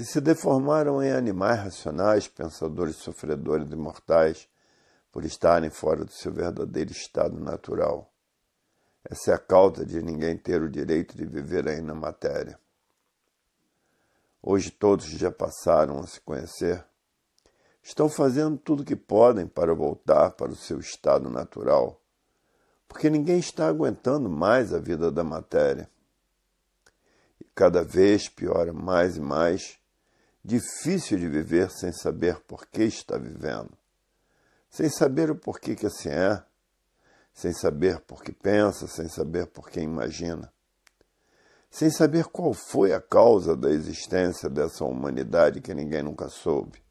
que se deformaram em animais racionais, pensadores sofredores e mortais, por estarem fora do seu verdadeiro estado natural. Essa é a causa de ninguém ter o direito de viver aí na matéria. Hoje todos já passaram a se conhecer. Estão fazendo tudo o que podem para voltar para o seu estado natural, porque ninguém está aguentando mais a vida da matéria. E cada vez piora mais e mais Difícil de viver sem saber por que está vivendo, sem saber o porquê que assim é, sem saber por que pensa, sem saber por que imagina, sem saber qual foi a causa da existência dessa humanidade que ninguém nunca soube,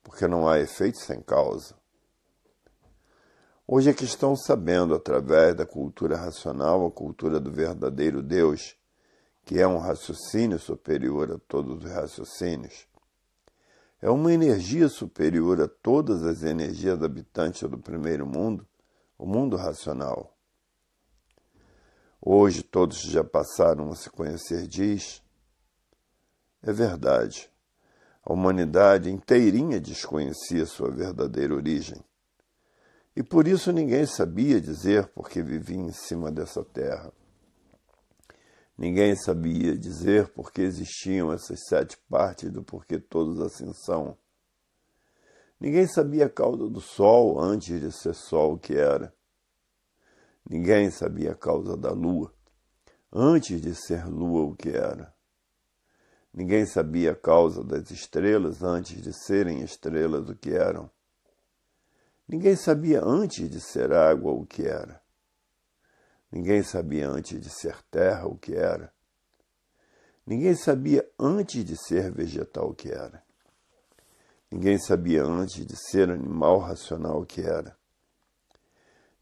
porque não há efeito sem causa. Hoje é que estão sabendo, através da cultura racional, a cultura do verdadeiro Deus, que é um raciocínio superior a todos os raciocínios, é uma energia superior a todas as energias habitantes do primeiro mundo, o mundo racional. Hoje todos já passaram a se conhecer, diz. É verdade. A humanidade inteirinha desconhecia sua verdadeira origem. E por isso ninguém sabia dizer por que vivia em cima dessa terra. Ninguém sabia dizer por que existiam essas sete partes do porquê todos assim são. Ninguém sabia a causa do sol antes de ser sol o que era. Ninguém sabia a causa da lua antes de ser lua o que era. Ninguém sabia a causa das estrelas antes de serem estrelas o que eram. Ninguém sabia antes de ser água o que era. Ninguém sabia antes de ser terra o que era. Ninguém sabia antes de ser vegetal o que era. Ninguém sabia antes de ser animal racional o que era.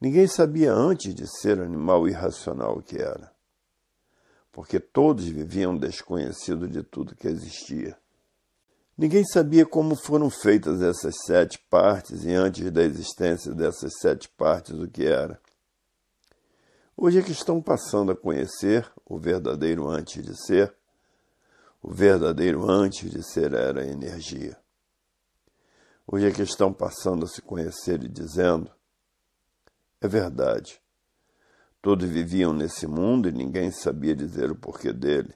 Ninguém sabia antes de ser animal irracional o que era. Porque todos viviam desconhecido de tudo que existia. Ninguém sabia como foram feitas essas sete partes e antes da existência dessas sete partes o que era. Hoje é que estão passando a conhecer o verdadeiro antes de ser. O verdadeiro antes de ser era energia. Hoje é que estão passando a se conhecer e dizendo: é verdade. Todos viviam nesse mundo e ninguém sabia dizer o porquê dele.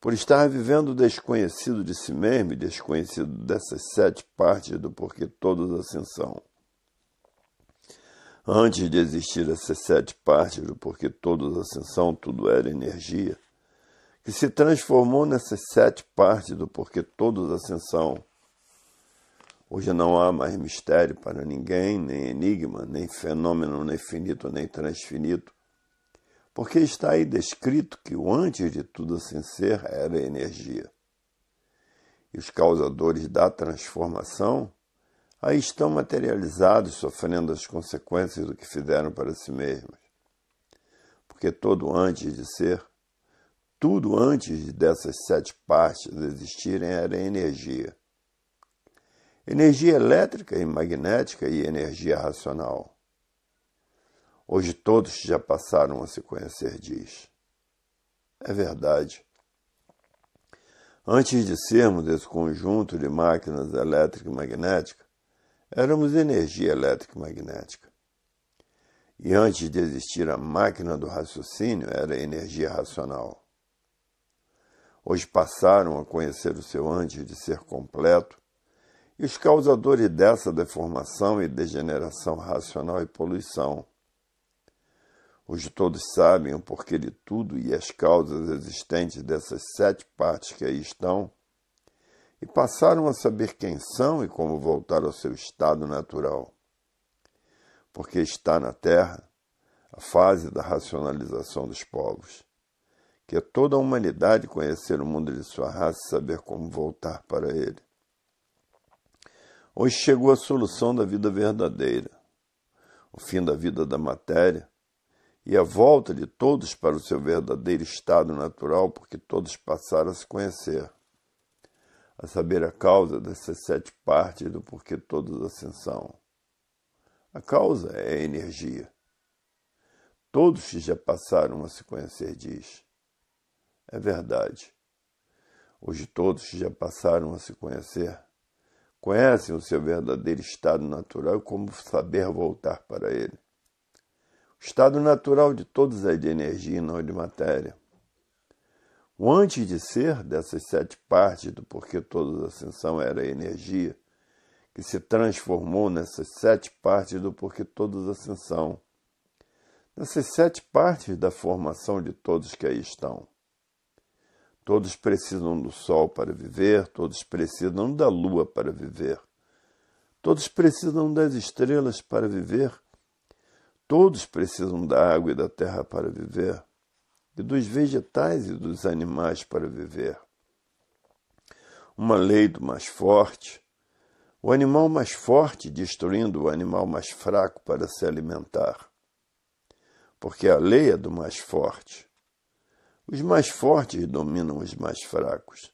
Por estar vivendo desconhecido de si mesmo e desconhecido dessas sete partes do porquê todos assim são. Antes de existir essas sete partes do porquê todos ascensão, tudo era energia, que se transformou nessas sete partes do porquê todos ascensão. Hoje não há mais mistério para ninguém, nem enigma, nem fenômeno, nem finito, nem transfinito, porque está aí descrito que o antes de tudo sem ser era energia. E os causadores da transformação aí estão materializados, sofrendo as consequências do que fizeram para si mesmos. Porque todo antes de ser, tudo antes dessas sete partes existirem era energia. Energia elétrica e magnética e energia racional. Hoje todos já passaram a se conhecer, diz. É verdade. Antes de sermos esse conjunto de máquinas elétrica e magnética, éramos energia elétrica magnética. E antes de existir a máquina do raciocínio, era energia racional. Hoje passaram a conhecer o seu antes de ser completo e os causadores dessa deformação e degeneração racional e poluição. Hoje todos sabem o porquê de tudo e as causas existentes dessas sete partes que aí estão e passaram a saber quem são e como voltar ao seu estado natural. Porque está na Terra a fase da racionalização dos povos, que é toda a humanidade conhecer o mundo de sua raça e saber como voltar para ele. Hoje chegou a solução da vida verdadeira, o fim da vida da matéria e a volta de todos para o seu verdadeiro estado natural, porque todos passaram a se conhecer a saber a causa dessas sete partes do porquê todos ascensão. A causa é a energia. Todos que já passaram a se conhecer diz. É verdade. Hoje todos que já passaram a se conhecer conhecem o seu verdadeiro estado natural como saber voltar para ele. O estado natural de todos é de energia e não de matéria. O antes de ser dessas sete partes do porquê todos ascensão era energia, que se transformou nessas sete partes do porquê todos ascensão nessas sete partes da formação de todos que aí estão. Todos precisam do sol para viver, todos precisam da lua para viver, todos precisam das estrelas para viver, todos precisam da água e da terra para viver e dos vegetais e dos animais para viver. Uma lei do mais forte, o animal mais forte destruindo o animal mais fraco para se alimentar. Porque a lei é do mais forte. Os mais fortes dominam os mais fracos.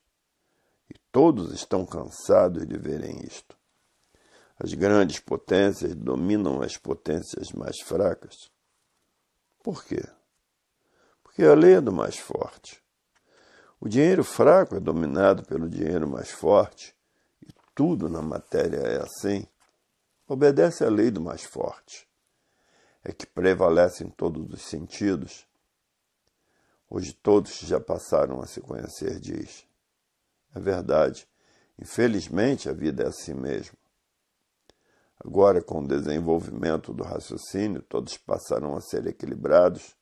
E todos estão cansados de verem isto. As grandes potências dominam as potências mais fracas. Por quê? porque a lei é do mais forte. O dinheiro fraco é dominado pelo dinheiro mais forte, e tudo na matéria é assim. Obedece à lei do mais forte. É que prevalece em todos os sentidos. Hoje todos já passaram a se conhecer, diz. É verdade. Infelizmente, a vida é assim mesmo. Agora, com o desenvolvimento do raciocínio, todos passarão a ser equilibrados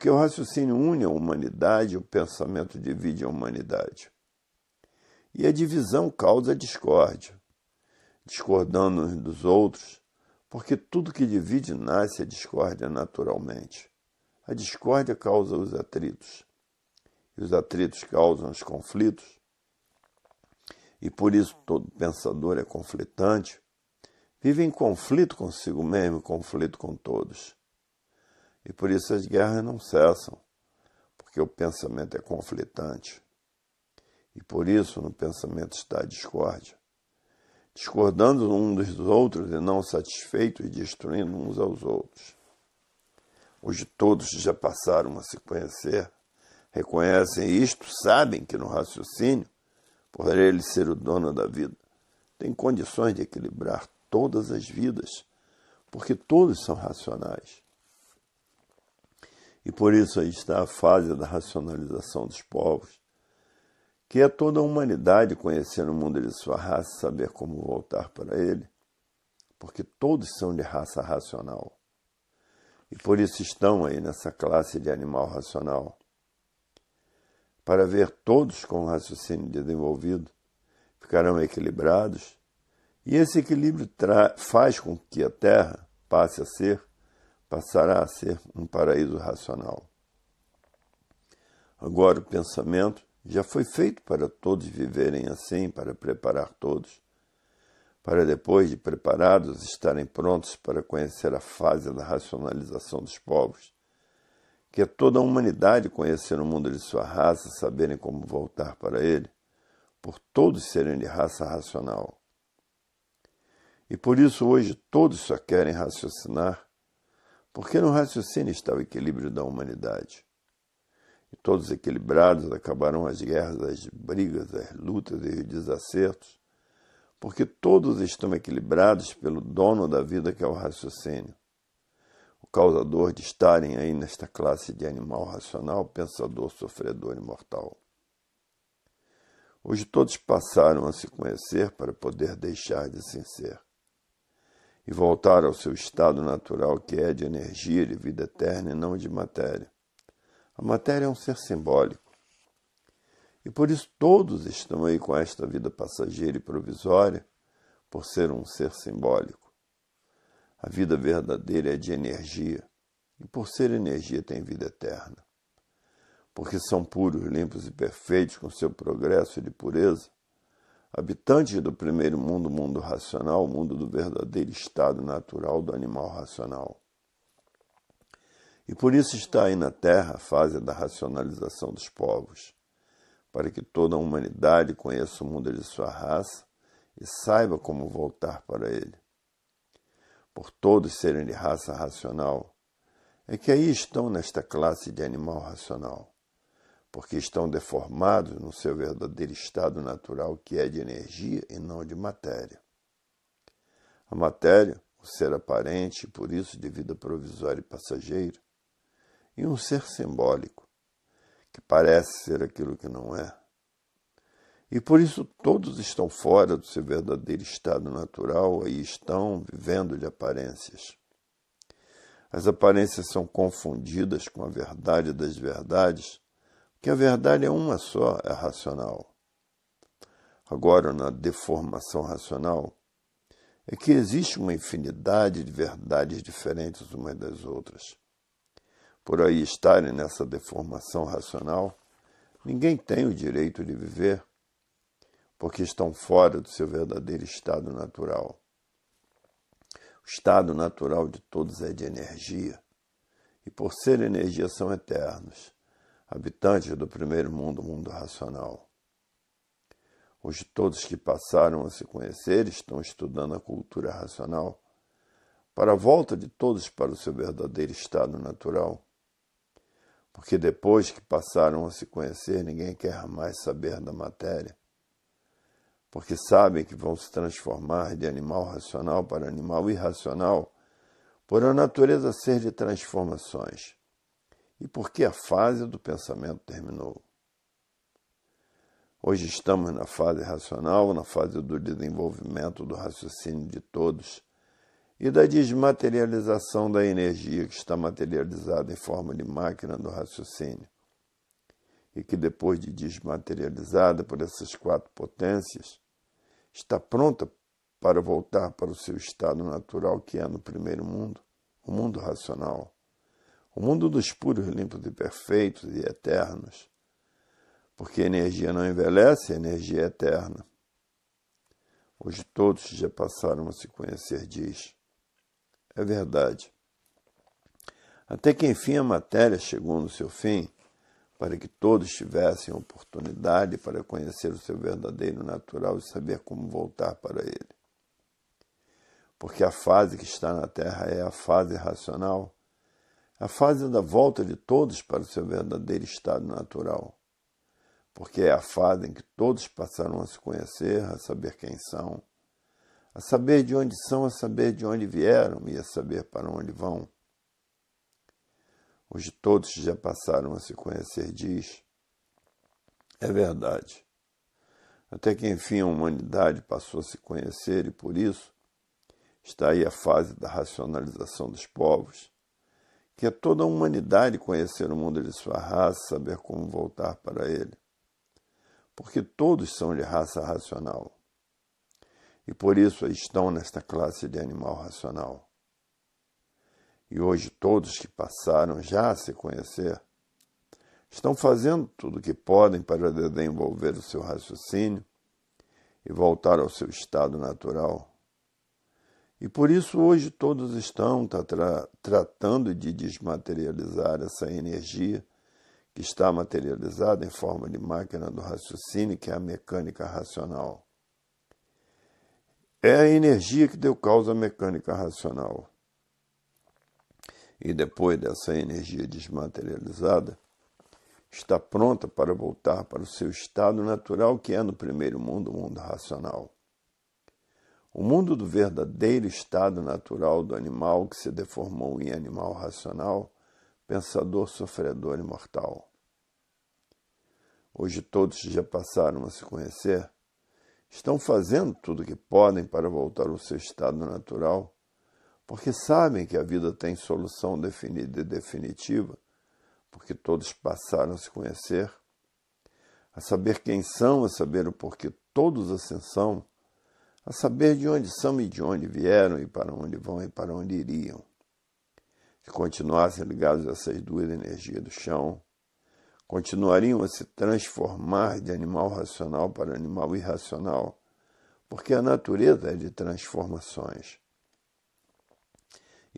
porque o raciocínio une a humanidade, o pensamento divide a humanidade. E a divisão causa discórdia, discordando uns dos outros, porque tudo que divide nasce a discórdia naturalmente. A discórdia causa os atritos, e os atritos causam os conflitos, e por isso todo pensador é conflitante, vive em conflito consigo mesmo, conflito com todos. E por isso as guerras não cessam, porque o pensamento é conflitante. E por isso no pensamento está a discórdia. Discordando um dos outros e não satisfeitos e destruindo uns aos outros. Hoje todos já passaram a se conhecer, reconhecem isto, sabem que no raciocínio, por ele ser o dono da vida, tem condições de equilibrar todas as vidas, porque todos são racionais. E por isso aí está a fase da racionalização dos povos, que é toda a humanidade conhecer o mundo de sua raça, saber como voltar para ele, porque todos são de raça racional. E por isso estão aí nessa classe de animal racional. Para ver todos com o raciocínio desenvolvido, ficarão equilibrados, e esse equilíbrio faz com que a Terra passe a ser passará a ser um paraíso racional. Agora o pensamento já foi feito para todos viverem assim, para preparar todos, para depois de preparados estarem prontos para conhecer a fase da racionalização dos povos, que é toda a humanidade conhecer o mundo de sua raça, saberem como voltar para ele, por todos serem de raça racional. E por isso hoje todos só querem raciocinar porque no raciocínio está o equilíbrio da humanidade. E todos equilibrados acabarão as guerras, as brigas, as lutas e os desacertos, porque todos estão equilibrados pelo dono da vida que é o raciocínio. O causador de estarem aí nesta classe de animal racional, pensador, sofredor e mortal. Hoje todos passaram a se conhecer para poder deixar de ser e voltar ao seu estado natural, que é de energia, de vida eterna e não de matéria. A matéria é um ser simbólico. E por isso todos estão aí com esta vida passageira e provisória, por ser um ser simbólico. A vida verdadeira é de energia, e por ser energia tem vida eterna. Porque são puros, limpos e perfeitos com seu progresso de pureza, Habitante do primeiro mundo, mundo racional, mundo do verdadeiro estado natural do animal racional. E por isso está aí na Terra a fase da racionalização dos povos, para que toda a humanidade conheça o mundo de sua raça e saiba como voltar para ele. Por todos serem de raça racional, é que aí estão nesta classe de animal racional porque estão deformados no seu verdadeiro estado natural, que é de energia e não de matéria. A matéria, o ser aparente, por isso de vida provisória e passageira, e um ser simbólico, que parece ser aquilo que não é. E por isso todos estão fora do seu verdadeiro estado natural e estão vivendo de aparências. As aparências são confundidas com a verdade das verdades que a verdade é uma só, é racional. Agora, na deformação racional, é que existe uma infinidade de verdades diferentes umas das outras. Por aí estarem nessa deformação racional, ninguém tem o direito de viver porque estão fora do seu verdadeiro estado natural. O estado natural de todos é de energia, e por ser energia são eternos habitantes do primeiro mundo, mundo racional. Hoje, todos que passaram a se conhecer estão estudando a cultura racional para a volta de todos para o seu verdadeiro estado natural. Porque depois que passaram a se conhecer, ninguém quer mais saber da matéria. Porque sabem que vão se transformar de animal racional para animal irracional por a natureza ser de transformações e por que a fase do pensamento terminou. Hoje estamos na fase racional, na fase do desenvolvimento do raciocínio de todos e da desmaterialização da energia que está materializada em forma de máquina do raciocínio e que depois de desmaterializada por essas quatro potências está pronta para voltar para o seu estado natural que é no primeiro mundo, o mundo racional o mundo dos puros, limpos e perfeitos e eternos. Porque a energia não envelhece, a energia é eterna. Hoje todos já passaram a se conhecer, diz. É verdade. Até que enfim a matéria chegou no seu fim, para que todos tivessem oportunidade para conhecer o seu verdadeiro natural e saber como voltar para ele. Porque a fase que está na Terra é a fase racional a fase da volta de todos para o seu verdadeiro estado natural, porque é a fase em que todos passaram a se conhecer, a saber quem são, a saber de onde são, a saber de onde vieram e a saber para onde vão. Hoje todos já passaram a se conhecer, diz. É verdade. Até que enfim a humanidade passou a se conhecer e por isso está aí a fase da racionalização dos povos, que é toda a humanidade conhecer o mundo de sua raça, saber como voltar para ele. Porque todos são de raça racional. E por isso estão nesta classe de animal racional. E hoje todos que passaram já a se conhecer estão fazendo tudo o que podem para desenvolver o seu raciocínio e voltar ao seu estado natural e por isso hoje todos estão tá, tra tratando de desmaterializar essa energia que está materializada em forma de máquina do raciocínio, que é a mecânica racional. É a energia que deu causa à mecânica racional. E depois dessa energia desmaterializada, está pronta para voltar para o seu estado natural, que é no primeiro mundo, o mundo racional. O mundo do verdadeiro estado natural do animal que se deformou em animal racional, pensador, sofredor e mortal. Hoje todos já passaram a se conhecer, estão fazendo tudo o que podem para voltar ao seu estado natural, porque sabem que a vida tem solução definida e definitiva, porque todos passaram a se conhecer, a saber quem são, a saber o porquê todos assim são a saber de onde são e de onde vieram, e para onde vão e para onde iriam. Se continuassem ligados a essas duas energias do chão, continuariam a se transformar de animal racional para animal irracional, porque a natureza é de transformações.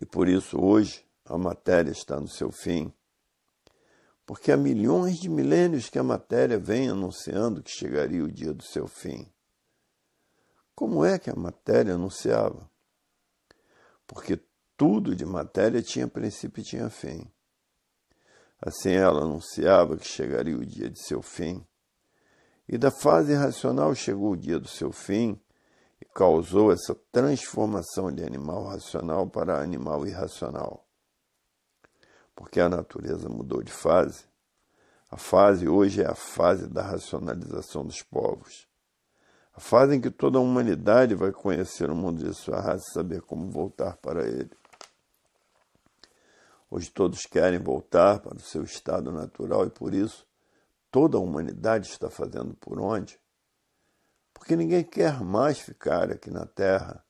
E por isso hoje a matéria está no seu fim. Porque há milhões de milênios que a matéria vem anunciando que chegaria o dia do seu fim. Como é que a matéria anunciava? Porque tudo de matéria tinha princípio e tinha fim. Assim ela anunciava que chegaria o dia de seu fim. E da fase racional chegou o dia do seu fim e causou essa transformação de animal racional para animal irracional. Porque a natureza mudou de fase. A fase hoje é a fase da racionalização dos povos a fase em que toda a humanidade vai conhecer o mundo de sua raça e saber como voltar para ele. Hoje todos querem voltar para o seu estado natural e por isso toda a humanidade está fazendo por onde? Porque ninguém quer mais ficar aqui na Terra,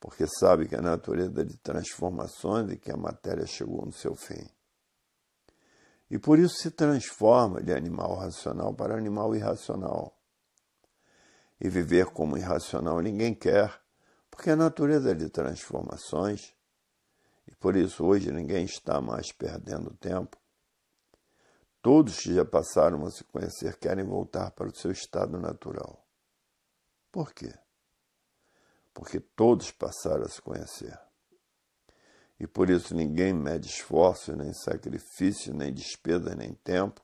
porque sabe que a natureza é de transformações e que a matéria chegou no seu fim. E por isso se transforma de animal racional para animal irracional e viver como irracional ninguém quer, porque a natureza é de transformações e por isso hoje ninguém está mais perdendo tempo. Todos que já passaram a se conhecer querem voltar para o seu estado natural. Por quê? Porque todos passaram a se conhecer. E por isso ninguém mede esforço, nem sacrifício, nem despesa, nem tempo,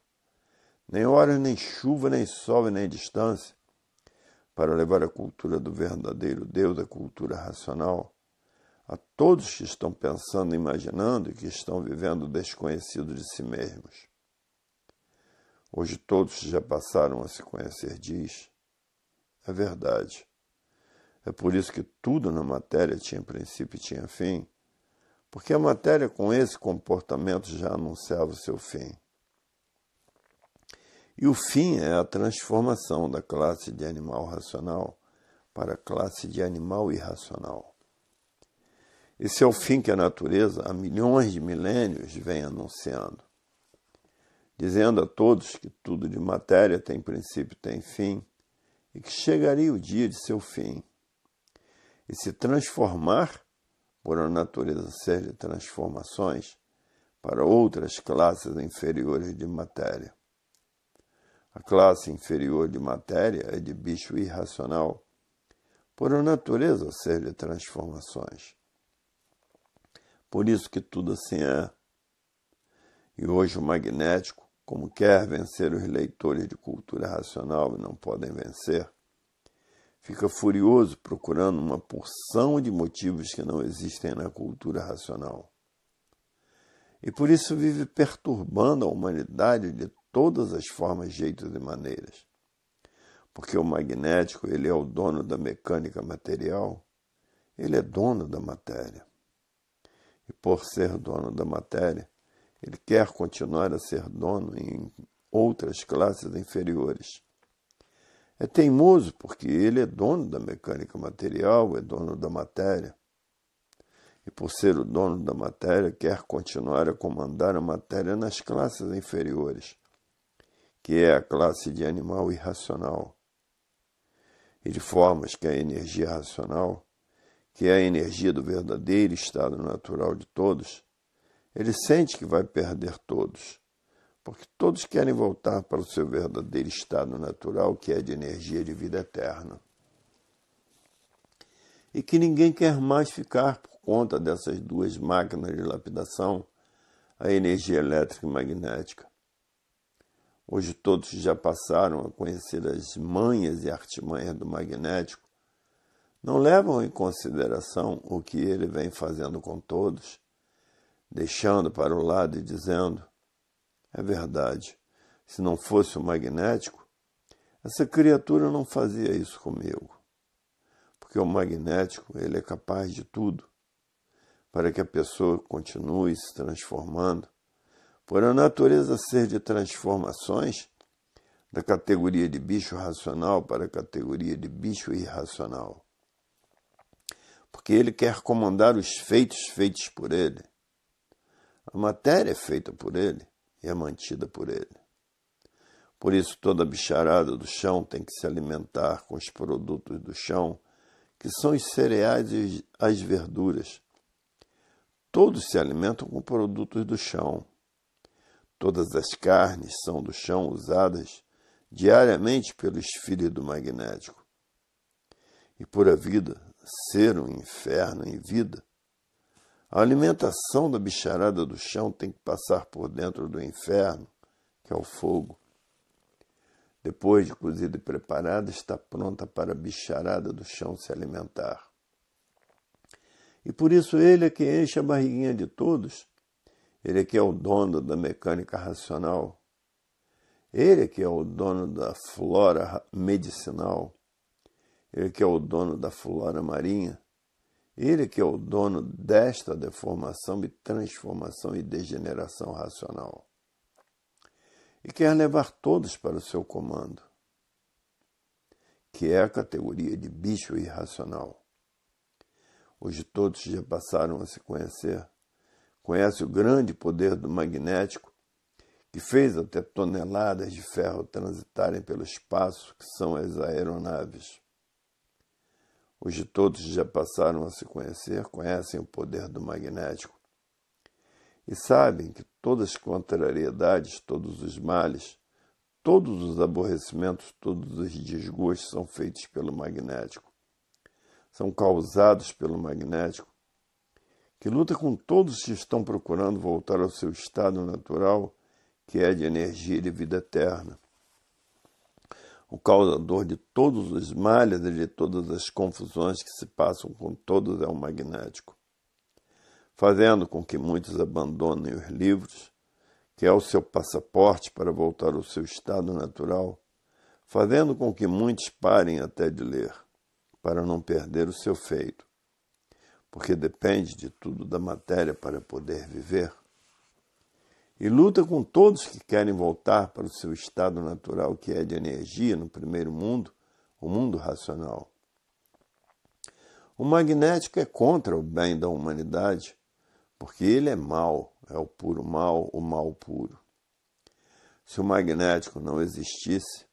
nem hora, nem chuva, nem sol, nem distância, para levar a cultura do verdadeiro Deus, a cultura racional, a todos que estão pensando, imaginando e que estão vivendo desconhecidos de si mesmos. Hoje todos já passaram a se conhecer, diz. É verdade. É por isso que tudo na matéria tinha princípio e tinha fim, porque a matéria com esse comportamento já anunciava o seu fim. E o fim é a transformação da classe de animal racional para a classe de animal irracional. Esse é o fim que a natureza, há milhões de milênios, vem anunciando, dizendo a todos que tudo de matéria tem princípio, tem fim, e que chegaria o dia de seu fim. E se transformar, por a natureza ser de transformações, para outras classes inferiores de matéria. A classe inferior de matéria é de bicho irracional, por natureza ser de transformações. Por isso que tudo assim é. E hoje o magnético, como quer vencer os leitores de cultura racional e não podem vencer, fica furioso procurando uma porção de motivos que não existem na cultura racional. E por isso vive perturbando a humanidade de todas as formas, jeitos e maneiras. Porque o magnético, ele é o dono da mecânica material, ele é dono da matéria. E por ser dono da matéria, ele quer continuar a ser dono em outras classes inferiores. É teimoso porque ele é dono da mecânica material, é dono da matéria. E por ser o dono da matéria, quer continuar a comandar a matéria nas classes inferiores que é a classe de animal irracional, e de formas que é a energia racional, que é a energia do verdadeiro estado natural de todos, ele sente que vai perder todos, porque todos querem voltar para o seu verdadeiro estado natural, que é de energia de vida eterna. E que ninguém quer mais ficar por conta dessas duas máquinas de lapidação, a energia elétrica e magnética. Hoje todos já passaram a conhecer as manhas e artimanhas do magnético. Não levam em consideração o que ele vem fazendo com todos, deixando para o lado e dizendo: É verdade, se não fosse o magnético, essa criatura não fazia isso comigo. Porque o magnético, ele é capaz de tudo para que a pessoa continue se transformando por a natureza ser de transformações, da categoria de bicho racional para a categoria de bicho irracional. Porque ele quer comandar os feitos feitos por ele. A matéria é feita por ele e é mantida por ele. Por isso, toda bicharada do chão tem que se alimentar com os produtos do chão, que são os cereais e as verduras. Todos se alimentam com produtos do chão. Todas as carnes são do chão usadas diariamente pelo do magnético. E por a vida ser um inferno em vida, a alimentação da bicharada do chão tem que passar por dentro do inferno, que é o fogo. Depois de cozida e preparada, está pronta para a bicharada do chão se alimentar. E por isso ele é que enche a barriguinha de todos ele que é o dono da mecânica racional. Ele que é o dono da flora medicinal. Ele que é o dono da flora marinha. Ele que é o dono desta deformação e transformação e degeneração racional. E quer levar todos para o seu comando, que é a categoria de bicho irracional. Hoje todos já passaram a se conhecer conhece o grande poder do magnético que fez até toneladas de ferro transitarem pelo espaço que são as aeronaves. Hoje todos já passaram a se conhecer, conhecem o poder do magnético e sabem que todas as contrariedades, todos os males, todos os aborrecimentos, todos os desgostos são feitos pelo magnético. São causados pelo magnético que luta com todos que estão procurando voltar ao seu estado natural, que é de energia e de vida eterna. O causador de todos os males e de todas as confusões que se passam com todos é o magnético, fazendo com que muitos abandonem os livros, que é o seu passaporte para voltar ao seu estado natural, fazendo com que muitos parem até de ler, para não perder o seu feito porque depende de tudo da matéria para poder viver, e luta com todos que querem voltar para o seu estado natural, que é de energia no primeiro mundo, o mundo racional. O magnético é contra o bem da humanidade, porque ele é mal, é o puro mal, o mal puro. Se o magnético não existisse,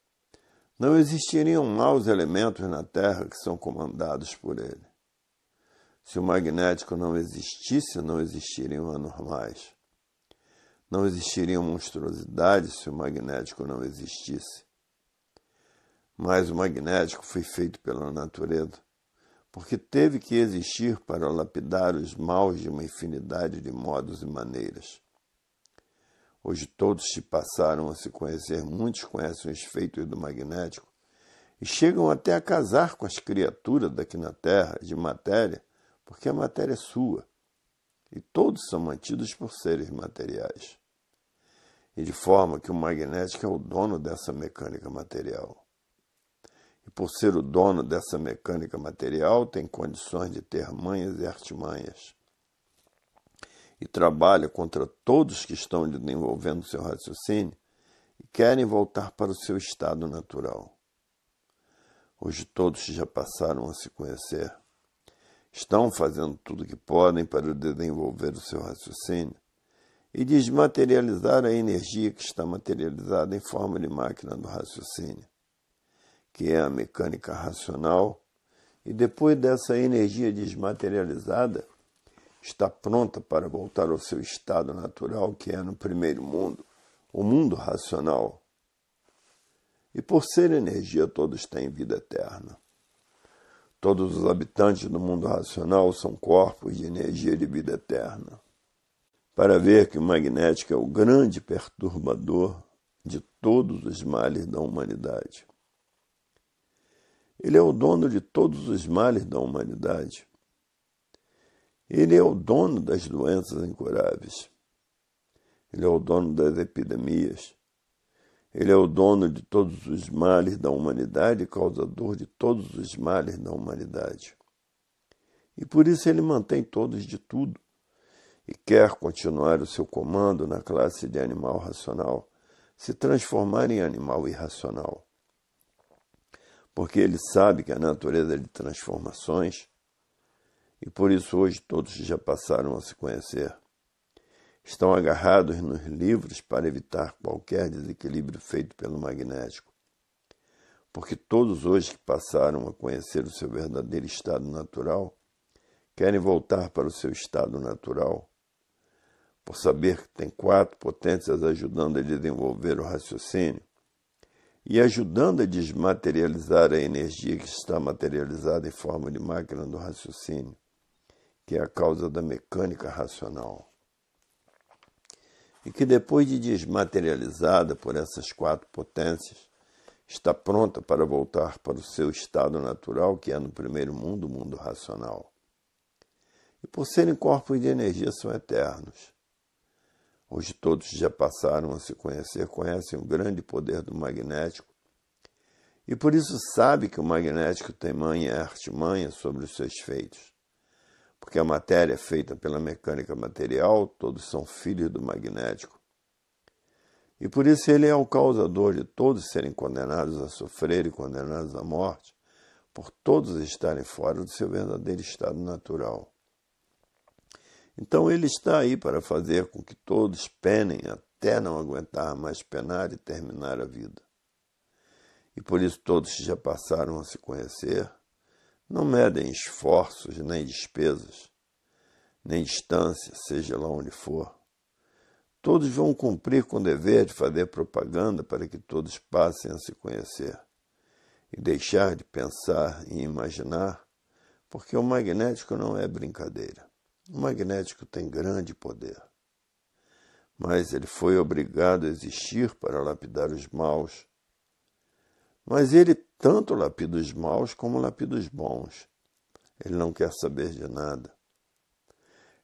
não existiriam maus elementos na Terra que são comandados por ele. Se o magnético não existisse, não existiriam anormais. Não existiriam monstruosidades se o magnético não existisse. Mas o magnético foi feito pela natureza, porque teve que existir para lapidar os maus de uma infinidade de modos e maneiras. Hoje todos se passaram a se conhecer, muitos conhecem os feitos do magnético e chegam até a casar com as criaturas daqui na Terra, de matéria, porque a matéria é sua, e todos são mantidos por seres materiais. E de forma que o magnético é o dono dessa mecânica material. E por ser o dono dessa mecânica material, tem condições de ter manhas e artimanhas. E trabalha contra todos que estão lhe desenvolvendo seu raciocínio e querem voltar para o seu estado natural. Hoje todos já passaram a se conhecer estão fazendo tudo o que podem para desenvolver o seu raciocínio e desmaterializar a energia que está materializada em forma de máquina do raciocínio, que é a mecânica racional, e depois dessa energia desmaterializada, está pronta para voltar ao seu estado natural, que é no primeiro mundo, o mundo racional. E por ser energia, todos têm vida eterna. Todos os habitantes do mundo racional são corpos de energia de vida eterna. Para ver que o magnético é o grande perturbador de todos os males da humanidade. Ele é o dono de todos os males da humanidade. Ele é o dono das doenças incuráveis. Ele é o dono das epidemias. Ele é o dono de todos os males da humanidade e causador de todos os males da humanidade. E por isso ele mantém todos de tudo e quer continuar o seu comando na classe de animal racional, se transformar em animal irracional. Porque ele sabe que a natureza é de transformações e por isso hoje todos já passaram a se conhecer estão agarrados nos livros para evitar qualquer desequilíbrio feito pelo magnético. Porque todos hoje que passaram a conhecer o seu verdadeiro estado natural querem voltar para o seu estado natural. Por saber que tem quatro potências ajudando a desenvolver o raciocínio e ajudando a desmaterializar a energia que está materializada em forma de máquina do raciocínio, que é a causa da mecânica racional e que, depois de desmaterializada por essas quatro potências, está pronta para voltar para o seu estado natural, que é no primeiro mundo, o mundo racional. E por serem corpos de energia, são eternos. Hoje todos já passaram a se conhecer, conhecem o grande poder do magnético e por isso sabe que o magnético tem manha e manha sobre os seus feitos porque a matéria é feita pela mecânica material, todos são filhos do magnético. E por isso ele é o causador de todos serem condenados a sofrer e condenados à morte, por todos estarem fora do seu verdadeiro estado natural. Então ele está aí para fazer com que todos penem até não aguentar mais penar e terminar a vida. E por isso todos já passaram a se conhecer, não medem esforços nem despesas, nem distância, seja lá onde for. Todos vão cumprir com o dever de fazer propaganda para que todos passem a se conhecer e deixar de pensar e imaginar, porque o magnético não é brincadeira. O magnético tem grande poder. Mas ele foi obrigado a existir para lapidar os maus mas ele tanto lapida os maus como lapida os bons. Ele não quer saber de nada.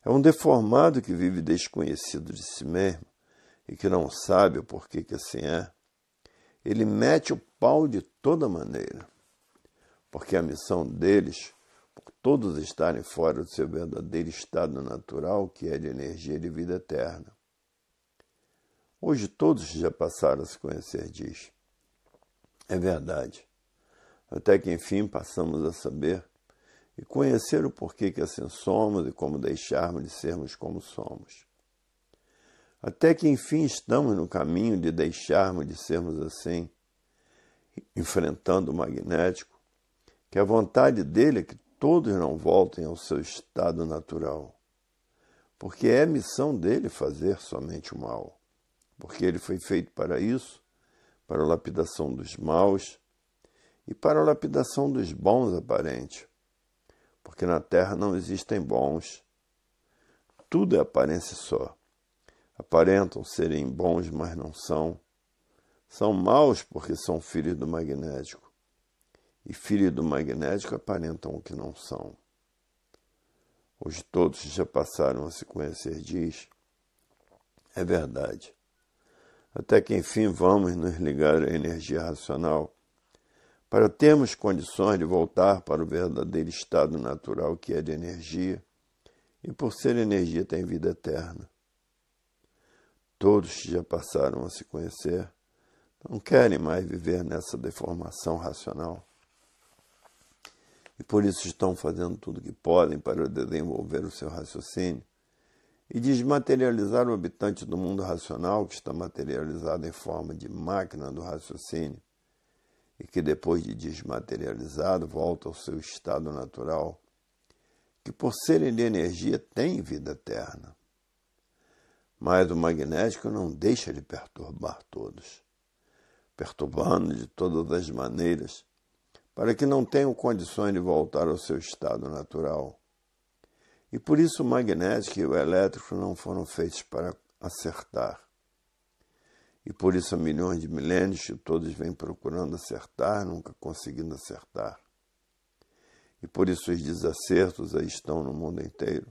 É um deformado que vive desconhecido de si mesmo e que não sabe o porquê que assim é. Ele mete o pau de toda maneira, porque a missão deles, por todos estarem fora do seu verdadeiro estado natural, que é de energia de vida eterna. Hoje todos já passaram a se conhecer, diz. É verdade. Até que enfim passamos a saber e conhecer o porquê que assim somos e como deixarmos de sermos como somos. Até que enfim estamos no caminho de deixarmos de sermos assim, enfrentando o magnético, que a vontade dele é que todos não voltem ao seu estado natural. Porque é missão dele fazer somente o mal, porque ele foi feito para isso para a lapidação dos maus e para a lapidação dos bons aparentes. Porque na terra não existem bons. Tudo é aparência só. Aparentam serem bons, mas não são. São maus porque são filhos do magnético. E filhos do magnético aparentam o que não são. Hoje todos já passaram a se conhecer, diz. É verdade até que enfim vamos nos ligar à energia racional, para termos condições de voltar para o verdadeiro estado natural que é de energia, e por ser energia tem vida eterna. Todos que já passaram a se conhecer não querem mais viver nessa deformação racional. E por isso estão fazendo tudo o que podem para desenvolver o seu raciocínio, e desmaterializar o habitante do mundo racional, que está materializado em forma de máquina do raciocínio, e que depois de desmaterializado volta ao seu estado natural, que por serem de energia tem vida eterna. Mas o magnético não deixa de perturbar todos, perturbando de todas as maneiras, para que não tenham condições de voltar ao seu estado natural e por isso o magnético e o elétrico não foram feitos para acertar. E por isso há milhões de milênios que todos vêm procurando acertar, nunca conseguindo acertar. E por isso os desacertos aí estão no mundo inteiro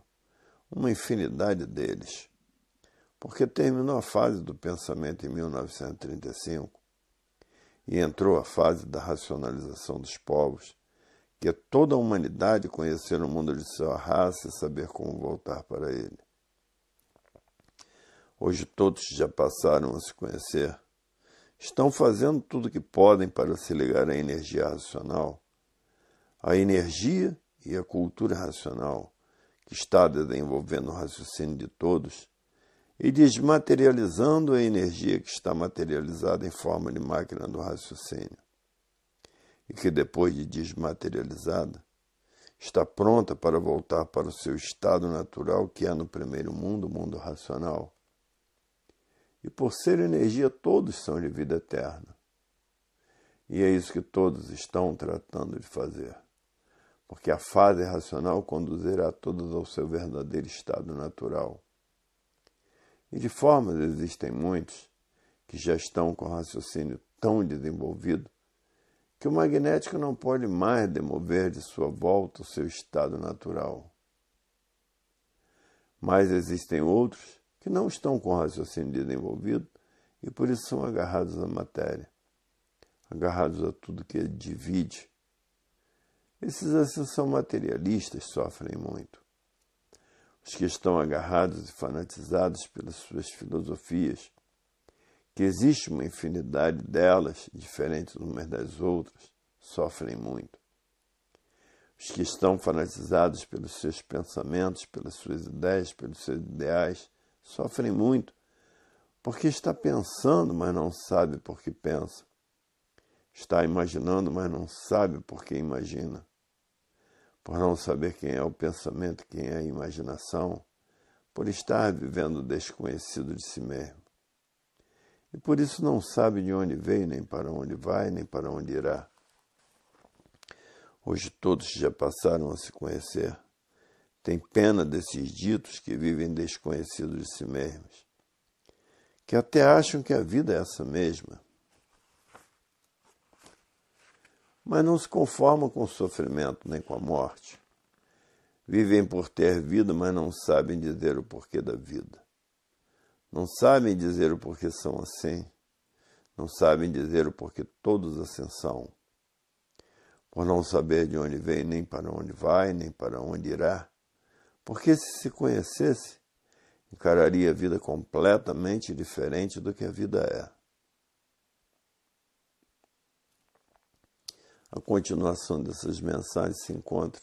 uma infinidade deles. Porque terminou a fase do pensamento em 1935 e entrou a fase da racionalização dos povos que toda a humanidade conhecer o mundo de sua raça e saber como voltar para ele. Hoje todos já passaram a se conhecer. Estão fazendo tudo o que podem para se ligar à energia racional, à energia e à cultura racional, que está desenvolvendo o raciocínio de todos e desmaterializando a energia que está materializada em forma de máquina do raciocínio e que, depois de desmaterializada, está pronta para voltar para o seu estado natural, que é no primeiro mundo, o mundo racional. E por ser energia, todos são de vida eterna. E é isso que todos estão tratando de fazer. Porque a fase racional conduzirá todos ao seu verdadeiro estado natural. E de formas existem muitos que já estão com raciocínio tão desenvolvido que o magnético não pode mais demover de sua volta o seu estado natural. Mas existem outros que não estão com o raciocínio desenvolvido e por isso são agarrados à matéria, agarrados a tudo que divide. Esses assim são materialistas, sofrem muito. Os que estão agarrados e fanatizados pelas suas filosofias, que existe uma infinidade delas, diferentes umas das outras, sofrem muito. Os que estão fanatizados pelos seus pensamentos, pelas suas ideias, pelos seus ideais, sofrem muito, porque está pensando, mas não sabe por que pensa. Está imaginando, mas não sabe por que imagina. Por não saber quem é o pensamento, quem é a imaginação, por estar vivendo desconhecido de si mesmo e por isso não sabe de onde vem nem para onde vai, nem para onde irá. Hoje todos já passaram a se conhecer. Tem pena desses ditos que vivem desconhecidos de si mesmos, que até acham que a vida é essa mesma. Mas não se conformam com o sofrimento nem com a morte. Vivem por ter vida, mas não sabem dizer o porquê da vida. Não sabem dizer o porquê são assim. Não sabem dizer o porquê todos assim são. Por não saber de onde vem, nem para onde vai, nem para onde irá. Porque se se conhecesse, encararia a vida completamente diferente do que a vida é. A continuação dessas mensagens se encontra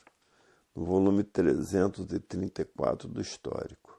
no volume 334 do Histórico.